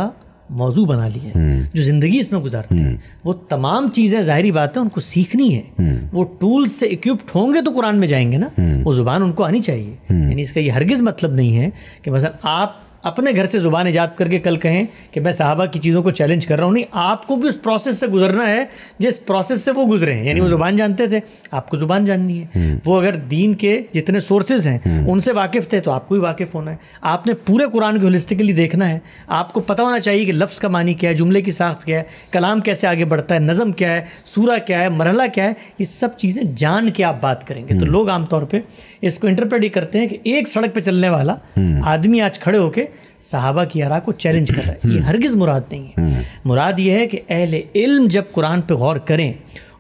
Speaker 2: मौजू बना लिया है हम्म। जो ज़िंदगी इसमें गुजारते हैं वो तमाम चीज़ें ज़ाहरी बात है उनको सीखनी है वो टूल्स से इक्विप्ड होंगे तो कुरान में जाएंगे ना वो ज़ुबान उनको आनी चाहिए यानी इसका ये हरगिज़ मतलब नहीं है कि मसलन आप अपने घर से ज़ुबान ईजाद करके कल कहें कि मैं साहबा की चीज़ों को चैलेंज कर रहा हूँ नहीं आपको भी उस प्रोसेस से गुजरना है जिस प्रोसेस से वो गुजरे हैं यानी वो हम्म। ज़ुबान जानते थे आपको ज़ुबान जाननी है हम्म। वो अगर दीन के जितने सोर्सेज हैं हम्म। उनसे वाकिफ़ थे तो आपको भी वाकिफ़ होना है आपने पूरे कुरान को होलिस्टिकली देखना है आपको पता होना चाहिए कि लफ्ज़ का मानी क्या है जुमले की साख्त क्या है कलाम कैसे आगे बढ़ता है नज़म क्या है सूरा क्या है मरला क्या है ये सब चीज़ें जान के आप बात करेंगे तो लोग आमतौर पर इसको इंटरप्रेट ही करते हैं कि एक सड़क पे चलने वाला हम्म। आदमी आज खड़े होके साहबा की आरा को चैलेंज कर रहा है ये हम्म। हरगिज़ मुराद नहीं है हम्म। मुराद ये है कि अहल इल्म जब कुरान पे गौर करें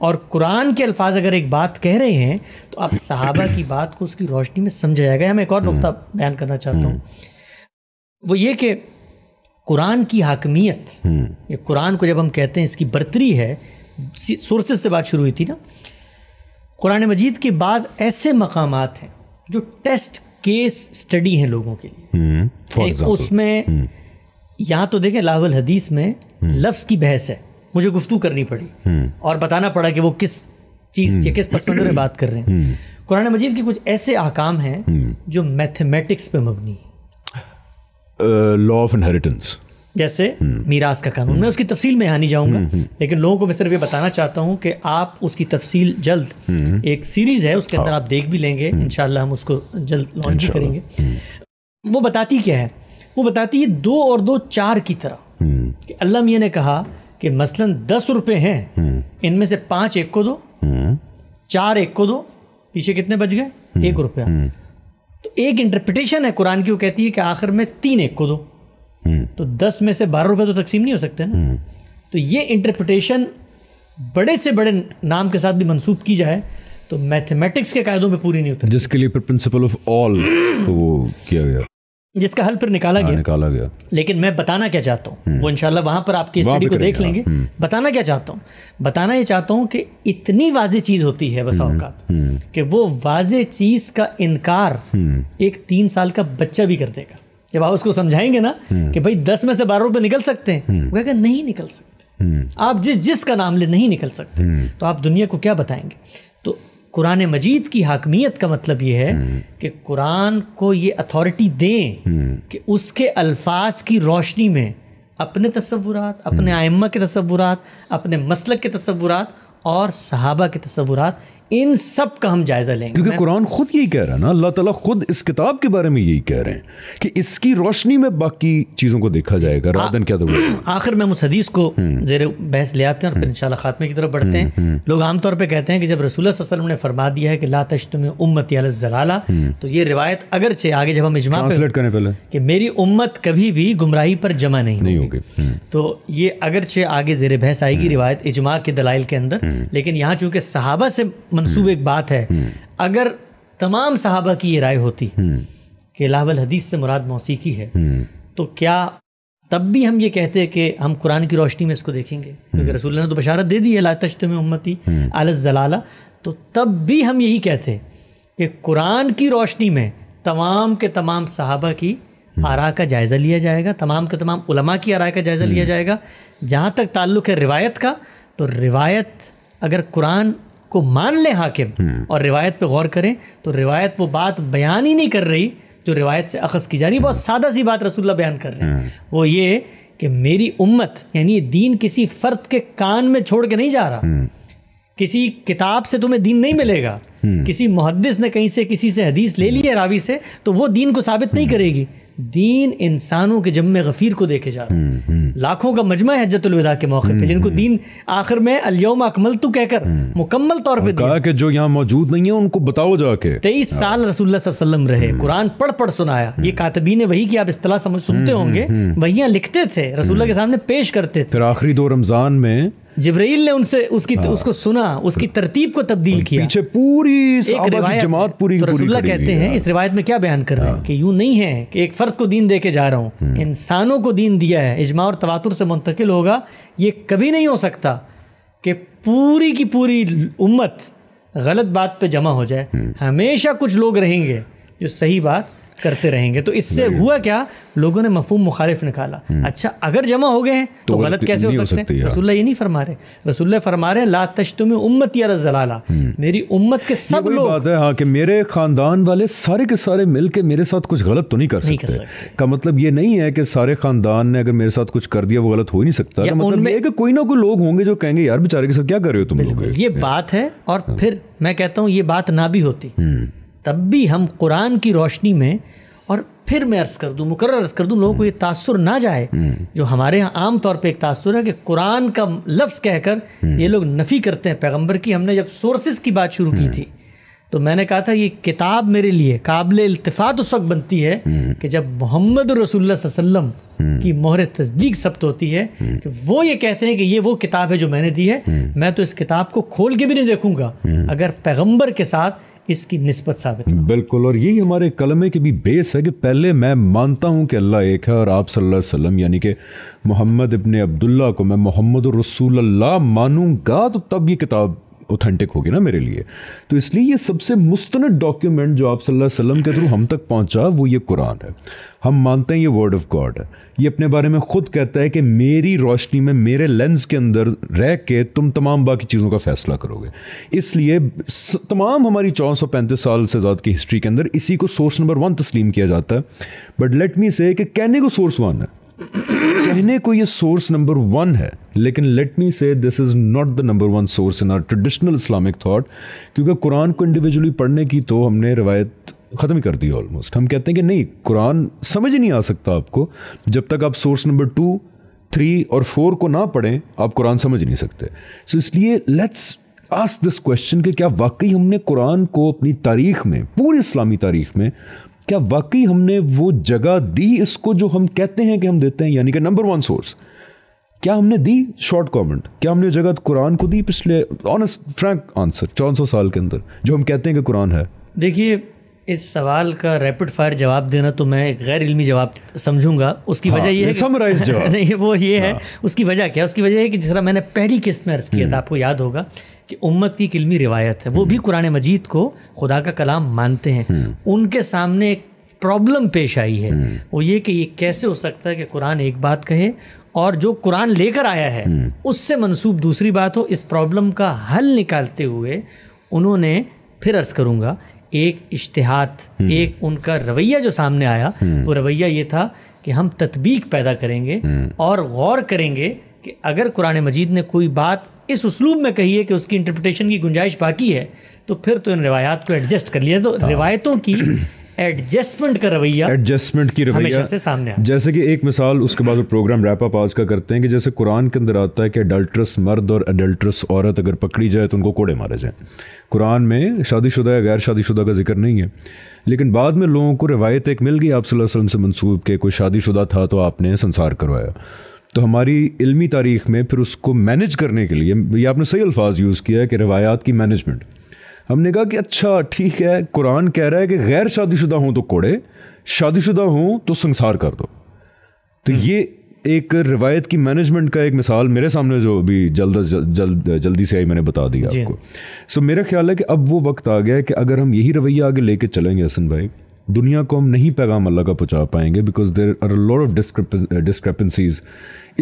Speaker 2: और कुरान के अल्फाज अगर एक बात कह रहे हैं तो आप साहबा की बात को उसकी रोशनी में समझा जाएगा मैं एक और नुकता बयान करना चाहता हूँ वो ये कि कुरान की हाकमियत ये कुरान को जब हम कहते हैं इसकी बर्तरी है सोर्सेज से बात शुरू हुई थी ना कुरान मजीद के बाद ऐसे मकाम हैं जो टेस्ट केस स्टडी हैं लोगों के लिए हम्म, उसमें हम्म। यहाँ तो देखें लाहौल हदीस में हम्म। लफ्स की बहस है मुझे गुफ्तु करनी पड़ी और बताना पड़ा कि वो किस चीज़ या किस पस में बात कर रहे हैं कुरान मजीद के कुछ ऐसे आकाम हैं जो मैथमेटिक्स पे मबनी
Speaker 1: है लॉ ऑफ इनहेरिटेंस
Speaker 2: जैसे हम्म। मीरास का कानून मैं उसकी तफसील में यहाँ नहीं जाऊँगा हम्म, हम्म। लेकिन लोगों को मैं सिर्फ ये बताना चाहता हूँ कि आप उसकी तफसील जल्द एक सीरीज़ है उसके अंदर हाँ। आप देख भी लेंगे इन हम उसको जल्द लॉन्च भी करेंगे वो बताती क्या है वो बताती है दो और दो चार की तरह कि अल्लाह मियाँ ने कहा कि मसलन दस रुपये हैं इनमें से पाँच एक को दो चार एक को दो पीछे कितने बच गए एक रुपया तो एक इंटरप्रिटेशन है कुरान की वो कहती है कि आखिर में तीन एक को दो हम्म। तो दस में से बारह रुपये तो तकसीम नहीं हो सकते ना हम्म। तो ये इंटरप्रटेशन बड़े से बड़े नाम के साथ भी मनसूब की जाए तो मैथमेटिक्स के कायदों में पूरी नहीं होती जिसके
Speaker 1: लिए प्रिंसिपल ऑफ ऑल तो वो किया गया
Speaker 2: जिसका हल फिर निकाला हाँ, गया निकाला गया लेकिन मैं बताना क्या चाहता हूँ हम्म। वो इनशाला वहाँ पर आपकी स्टडी को देख लेंगे बताना क्या चाहता हूँ बताना ये चाहता हूँ कि इतनी वाज चीज़ होती है बसा औकात कि वो वाज चीज़ का इनकार एक तीन साल का बच्चा भी कर देगा जब आप उसको समझाएंगे ना हम्म। कि भाई दस में से बारह रुपए निकल सकते हैं हम्म। वो कहेगा नहीं निकल सकते हम्म। आप जिस जिस का नाम ले नहीं निकल सकते तो आप दुनिया को क्या बताएंगे तो कुरान मजीद की हाकमियत का मतलब ये है कि कुरान को ये अथॉरिटी दें कि उसके अल्फाज की रोशनी में अपने तस्वुरात अपने आयम के तस्वुरात अपने मसल के तस्वुरात और सहाबा के तस्वुरात इन सब का हम जायज़ा लेंगे क्योंकि कुरान खुद
Speaker 1: यही कह रहा है ना अल्लाह ताला खुद इस किताब के बारे में यही कह रहे हैं कि इसकी रोशनी में बाकी चीज़ों को देखा जाएगा रातन क्या तो
Speaker 2: आखिर में उस हदीस को हम्म। जेर बहस ले आते हैं और फिर हम्म। इंशाल्लाह खात्मे की तरफ बढ़ते हैं हम्म, लोग आमतौर पर कहते हैं कि जब रसूल वसलम ने फरमा दिया है कि ला तश्त में उम्मत जलाला तो ये रिवायत अगरचे आगे जब हम इजमा करें पहले कि मेरी उम्मत कभी भी गुमराही पर जमा नहीं होगी तो ये अगरचे आगे जेर बहस आएगी रिवायत इजमा के दलाइल के अंदर लेकिन यहाँ चूंकि सहाबा से मनसूब हम्म। एक बात है हम्म। अगर तमाम सहाबा की ये राय होती हम्म। कि लावल हदीस से मुराद मौसीकी है तो क्या तब भी हम ये कहते हैं कि हम कुरान की रोशनी में इसको देखेंगे क्योंकि रसूल ने तो बशारत दे दी है लातश्त में उम्मती आल जलाला तो तब भी हम यही कहते कि कुरान की रोशनी में तमाम के तमाम सहाबा की आरा का जायज़ा लिया जाएगा तमाम के तमाम उलमा की आरा का जायज़ा लिया जाएगा जहाँ तक ताल्लुक़ है रिवायत का तो रिवायत अगर कुरान को मान लें हाकिम हम्म। और रिवायत पे गौर करें तो रिवायत वो बात बयान ही नहीं कर रही जो रिवायत से अखज़ की जा रही बहुत सादा सी बात रसुल्ला बयान कर रहे हैं हम्म। वो ये कि मेरी उम्मत यानी दीन किसी फ़र्द के कान में छोड़ के नहीं जा रहा हम्म। किसी किताब से तुम्हें दीन नहीं मिलेगा किसी मुहदस ने कहीं से किसी से हदीस ले ली है रावी से तो वो दीन को साबित नहीं करेगी दीन इंसानों के जम्मे गफ़ीर को देखे जा रहे हम्म, हम्म। लाखों का मजमा है हजतुलविदा के मौके पर हम्म, जिनको दीन आखिर में अलियोम अकमल तो कहकर मुकम्मल तौर पर कहा कि जो यहाँ मौजूद नहीं है उनको बताओ जाके तेईस हाँ। साल रसूल रहे कुरान पढ़ पढ़ सुनाया ये कातबी ने वही की आप इतला समझ सुनते होंगे वही लिखते थे रसुल्ला के सामने पेश करते थे फिर आखिरी दो रमज़ान में जिब्राइल ने उनसे उसकी हाँ। उसको सुना उसकी तरतीब को तब्दील किया पीछे पूरी एक जमात पूरी तो रसुल्ला कहते हैं इस रिवायत में क्या बयान कर रहे हैं हाँ। कि यूं नहीं है कि एक फ़र्द को दीन दे के जा रहा हूँ हम्म। इंसानों को दीन दिया है इजमा और तवातुर से मुंतकिल होगा ये कभी नहीं हो सकता कि पूरी की पूरी उम्मत गलत बात पर जमा हो जाए हम्म। हमेशा कुछ लोग रहेंगे जो सही बात करते रहेंगे तो इससे हुआ क्या लोगों ने मफूम मुखालिफ निकाला हम्म। अच्छा अगर जमा हो गए हैं तो, तो गलत कैसे हो सकते हैं हाँ। रसुल्ला ये नहीं फरमा रहे रसुल्ला फरमा रहे ला तश्तुम उम्मत या रजलाला हम्म। मेरी उम्मत के सब लोग
Speaker 1: बात है हाँ कि मेरे ख़ानदान वाले सारे के सारे मिल के मेरे साथ कुछ गलत तो नहीं कर सकते का मतलब ये नहीं है कि सारे ख़ानदान ने अगर मेरे साथ कुछ कर दिया वो गलत हो ही नहीं सकता मतलब एक कोई ना कोई लोग होंगे जो कहेंगे यार बेचारे के साथ क्या कर
Speaker 2: रहे हो तुम लोग ये बात है और हाँ। फिर मैं कहता हूँ ये बात ना भी होती हम्म। तब भी हम कुरान की रोशनी में और फिर मैं अर्ज़ कर दूँ मुकर अर्ज़ कर दूँ लोगों को ये तासर ना जाए जो हमारे यहाँ आम तौर पर एक तासर है कि कुरान का लफ्ज़ कहकर हम्म। ये लोग नफ़ी करते हैं पैगम्बर की हमने जब सोर्सेज की बात शुरू की हम्म। थी तो मैंने कहा था ये किताब मेरे लिए काबिल इल्तफात उस वक्त बनती है हम्म। कि जब मोहम्मद रसुल्लम हम्म। की मोहर तस्दीक सब्त होती है हम्म। कि वो ये कहते हैं कि ये वो किताब है जो मैंने दी है मैं तो इस किताब को खोल के भी नहीं देखूंगा अगर पैगंबर के साथ इसकी नस्बत साबित
Speaker 1: बिल्कुल और यही हमारे कलमे के भी बेस है कि पहले मैं मानता हूँ कि अल्लाह एक है और आप सल्लम यानी कि मोहम्मद इबन अब्दुल्ला को मैं मोहम्मद रसूल मानूंगा तो तब ये किताब ऑथेंटिक होगी ना मेरे लिए तो इसलिए ये सबसे मुस्तनद डॉक्यूमेंट जो आप सल्लल्लाहु अलैहि वसल्लम के थ्रू हम तक पहुंचा वो ये कुरान है हम मानते हैं ये वर्ड ऑफ गॉड है ये अपने बारे में खुद कहता है कि मेरी रोशनी में मेरे लेंस के अंदर रह के तुम तमाम बाकी चीज़ों का फैसला करोगे इसलिए तमाम हमारी चौदह साल से ज़्यादा की हिस्ट्री के अंदर इसी को सोर्स नंबर वन तस्लीम किया जाता है बट लेट मी से कहने को सोर्स वन है कहने को ये सोर्स नंबर वन है लेकिन let me say this is not the number one source in our traditional Islamic thought क्योंकि कुरान को इंडिविजुअली पढ़ने की तो हमने रवायत ख़त्म कर दी ऑलमोस्ट हम कहते हैं कि नहीं कुरान समझ ही नहीं आ सकता आपको जब तक आप सोर्स नंबर टू थ्री और फोर को ना पढ़ें आप कुरान समझ नहीं सकते सो so, इसलिए लेट्स आस्क दिस क्वेश्चन कि क्या वाकई हमने कुरान को अपनी तारीख में पूरी इस्लामी तारीख में क्या वाकई हमने वो जगह दी इसको जो हम कहते हैं कि हम देते हैं यानी कि नंबर वन सोर्स क्या हमने दी शॉर्ट कमेंट क्या हमने जगह कुरान को दी पिछले ऑनेस्ट फ्रैंक आंसर चौदह साल के अंदर जो हम कहते हैं कि कुरान है
Speaker 2: देखिए इस सवाल का रैपिड फायर जवाब देना तो मैं एक गैर इलमी जवाब समझूंगा उसकी हाँ, वजह ये है समराइज *laughs* नहीं वो ये हाँ. है उसकी वजह क्या उसकी वजह है कि जिस तरह मैंने पहली किस्त में अर्ज़ किया था हम्म। आपको याद होगा कि उम्मत की किलमी रिवायत है वो भी हम्म। कुरान मजीद को खुदा का कलाम मानते हैं हम्म। उनके सामने एक प्रॉब्लम पेश आई है वो ये कि ये कैसे हो सकता है कि कुरान एक बात कहे और जो कुरान लेकर आया है उससे मनसूब दूसरी बात हो इस प्रॉब्लम का हल निकालते हुए उन्होंने फिर अर्ज़ करूँगा एक इश्तहात हम्म। एक उनका रवैया जो सामने आया हम्म। वो रवैया ये था कि हम तदबीक पैदा करेंगे हम्म। और गौर करेंगे कि अगर कुरान मजीद ने कोई बात इस उसलूब में कही है कि उसकी इंटरप्रटेशन की गुंजाइश बाकी है तो फिर तो इन रिवायात को एडजस्ट कर लिया तो हाँ। रिवायतों की एडजस्टमेंट का रवैया एडजस्टमेंट की रवैया से सामने
Speaker 1: जैसे कि एक मिसाल उसके बाद प्रोग्राम रैप अप आज का करते हैं कि जैसे कुरान के अंदर आता है कि अडल्ट्रस मर्द और अडल्ट्रस औरत अगर पकड़ी जाए तो उनको कोड़े मारे जाएँ कुरान में शादीशुदा या गैर शादीशुदा का जिक्र नहीं है लेकिन बाद में लोगों को रिवायत एक मिल गई आप वसल्लम से मनसूब के कोई शादीशुदा था तो आपने संसार करवाया तो हमारी इल्मी तारीख में फिर उसको मैनेज करने के लिए ये आपने सही अल्फाज यूज़ किया है कि रवायात की मैनेजमेंट हमने कहा कि अच्छा ठीक है कुरान कह रहा है कि गैर शादीशुदा हूँ तो कोड़े शादीशुदा हों तो संसार कर दो तो हम्म। ये एक रिवायत की मैनेजमेंट का एक मिसाल मेरे सामने जो अभी जल्द जल्द जल, जल्दी से आई मैंने बता दिया आपको सो मेरा ख्याल है कि अब वो वक्त आ गया है कि अगर हम यही रवैया आगे लेके चलेंगे हसन भाई दुनिया को हम नहीं पैगाम अल्लाह का पहुँचा पाएंगे because there are lot of discrepancies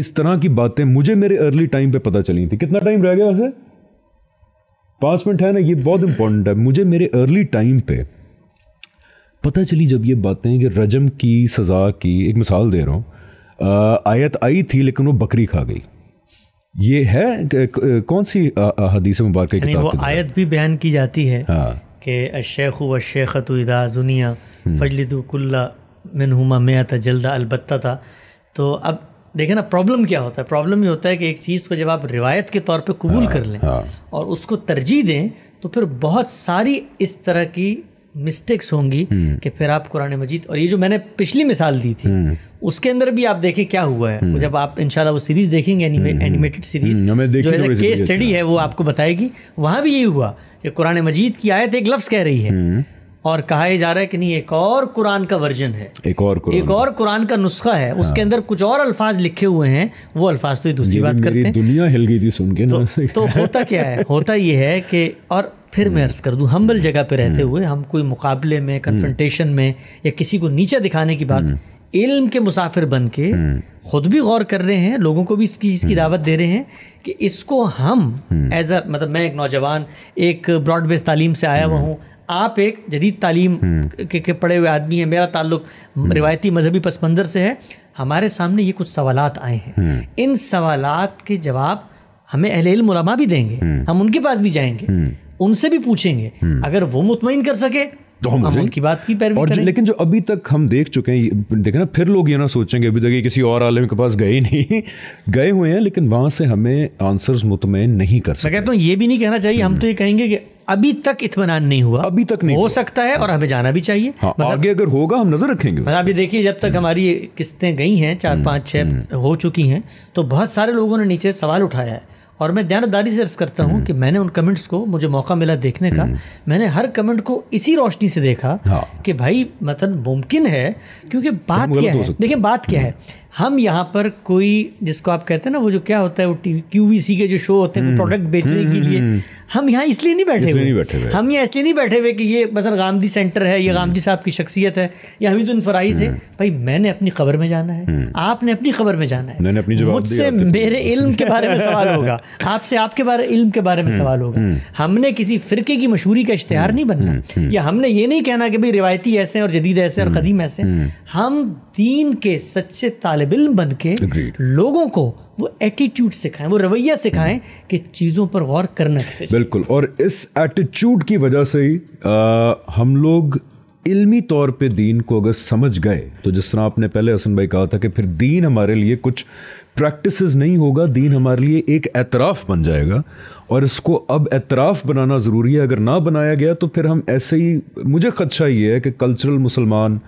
Speaker 1: इस तरह की बातें मुझे मेरे अर्ली टाइम पर पता चली थी कितना टाइम रह गया वैसे पाँच मिनट है ना ये बहुत इंपॉर्टेंट है मुझे मेरे अर्ली टाइम पे पता चली जब ये बातें कि रजम की सज़ा की एक मिसाल दे रहा हूँ आयत आई थी लेकिन वो बकरी खा गई ये है कौन सी हदीस मुबारक की किताब वो
Speaker 2: आयत भी बयान की जाती है हाँ कि अशेख व शेखत इदा जुनिया हम्म। फजलदुल्ला मिनहुमा था जल्दा अलबत्ता था तो अब देखे ना प्रॉब्लम क्या होता है प्रॉब्लम ये होता है कि एक चीज़ को जब आप रिवायत के तौर पे कबूल हाँ, कर लें हाँ। और उसको तरजीह दें तो फिर बहुत सारी इस तरह की मिस्टेक्स होंगी हम्म। कि फिर आप कुरान मजीद और ये जो मैंने पिछली मिसाल दी थी हम्म। उसके अंदर भी आप देखें क्या हुआ है हम्म। जब आप इनशाला वो सीरीज़ देखेंगे एनिमे, एनिमेटेड सीरीज़ जो एज केस स्टडी है वो आपको बताएगी वहाँ भी यही हुआ कि कुरान मजीद की आयत एक लफ्ज़ कह रही है और कहा ही जा रहा है कि नहीं एक और कुरान का वर्जन है एक और कुरान एक और कुरान का नुस्खा है हाँ। उसके अंदर कुछ और अल्फाज लिखे हुए हैं वो अल्फाज तो दूसरी बात करते हैं
Speaker 1: दुनिया हिल गई थी सुन के तो, तो होता
Speaker 2: क्या है होता ये है कि और फिर मैं अर्ज़ कर दूँ हम्बल जगह पे रहते हम्म। हुए हम कोई मुकाबले में कन्फ्रंटेशन हम्म। में या किसी को नीचे दिखाने की बात हम्म। इल्म के मुसाफिर बन के खुद भी गौर कर रहे हैं लोगों को भी इस चीज़ की दावत दे रहे हैं कि इसको हम एज अ मतलब मैं एक नौजवान एक ब्रॉड बेस तालीम से आया हुआ हूँ आप एक जदीद तालीम हम्म। के, के पड़े हुए आदमी हैं मेरा ताल्लुक हम्म। रिवायती मजहबी पस मंज़र से है हमारे सामने ये कुछ सवाल आए हैं हम्म। इन सवाल के जवाब हमें अहल इलमा भी देंगे हम उनके पास भी जाएंगे उनसे भी पूछेंगे अगर वो मुतमिन कर सके तो हम, हम उनकी बात की और जो,
Speaker 1: लेकिन जो अभी तक हम देख चुके हैं देखे ना फिर लोग ये ना सोचेंगे अभी तक ये किसी और आलम के पास गए नहीं *laughs* गए हुए हैं लेकिन वहां से हमें आंसर्स मुतमिन नहीं कर सकते तो ये
Speaker 2: भी नहीं कहना चाहिए हम तो ये कहेंगे कि अभी तक इतमान नहीं हुआ अभी तक नहीं हो सकता है और हमें जाना भी चाहिए हाँ, मतलब, आगे अगर होगा हम नजर रखेंगे मतलब अभी देखिए जब तक हम्म। हमारी किस्तें गई हैं चार हम्म, पाँच छः हम्म। हो चुकी हैं तो बहुत सारे लोगों ने नीचे सवाल उठाया है और मैं ध्यानदारी से अर्ज करता हूँ हम्म। कि मैंने उन कमेंट्स को मुझे मौका मिला देखने का हम्म। मैंने हर कमेंट को इसी रोशनी से देखा हाँ। कि भाई मतलब मुमकिन है क्योंकि बात क्या है देखिए बात क्या है हम यहाँ पर कोई जिसको आप कहते हैं ना वो जो क्या होता है वो क्यू के जो शो होते हैं प्रोडक्ट हम्म, बेचने हम्म, के लिए हम्म, हम यहाँ इसलिए नहीं बैठे हुए हम यहाँ इसलिए नहीं बैठे हुए कि ये मतलब गांधी सेंटर है ये गांधी साहब की शख्सियत है या हमीद फराही थे भाई मैंने अपनी खबर में जाना है आपने अपनी खबर में जाना
Speaker 1: है मैंने अपनी मुझसे मेरे इल्म के बारे में सवाल होगा *laughs*
Speaker 2: आपसे आपके बारे इल्म के बारे में सवाल होगा हमने किसी फ़िरके की मशहूरी का इश्तहार नहीं बनना या हमने ये नहीं कहना कि भाई रिवायती ऐसे हैं और जदीद ऐसे और कदीम ऐसे हम दीन के सच्चे तालब इम बन के लोगों को वो एटीट्यूड सिखाएं वो रवैया सिखाएं hmm. कि चीज़ों पर गौर करना चाहिए
Speaker 1: बिल्कुल और इस एटीट्यूड की वजह से ही हम लोग इल्मी तौर पे दीन को अगर समझ गए तो जिस तरह आपने पहले हसन भाई कहा था कि फिर दीन हमारे लिए कुछ प्रैक्टिस नहीं होगा दीन हमारे लिए एक एतराफ़ बन जाएगा और इसको अब एतराफ़ बनाना ज़रूरी है अगर ना बनाया गया तो फिर हम ऐसे ही मुझे खदशा ये है कि कल्चरल मुसलमान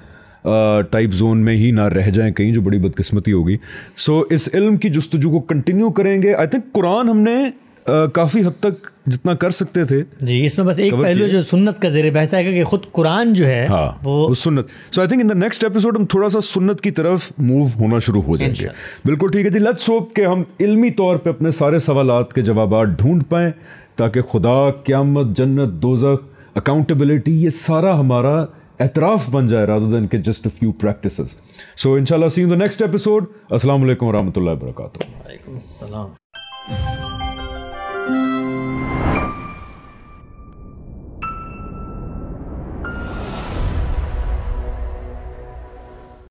Speaker 1: टाइप जोन में ही ना रह जाएं कहीं जो बड़ी बदकिस्मती होगी सो so, इस इल्म की जस्तजू को कंटिन्यू करेंगे आई थिंक कुरान हमने आ, काफ़ी हद तक जितना कर सकते थे
Speaker 2: जी इसमें बस एक पहलू जो सुन्नत का जरिए बहस आएगा कि खुद कुरान जो है
Speaker 1: हाँ, वो, वो सुन्नत so I think in the next episode हम थोड़ा सा सुन्नत की तरफ मूव होना शुरू हो जाएंगे बिल्कुल ठीक है जी लेट्स होप के हम इल्मी तौर पे अपने सारे सवाल के जवाब ढूंढ पाएँ ताकि खुदा क्यामत जन्नत दोजख अकाउंटेबिलिटी ये सारा हमारा atraf ban jaye rather than just a few practices. So inshallah see you in the next episode. Assalamu alaikum wa rahmatullahi
Speaker 2: wa barakatuh.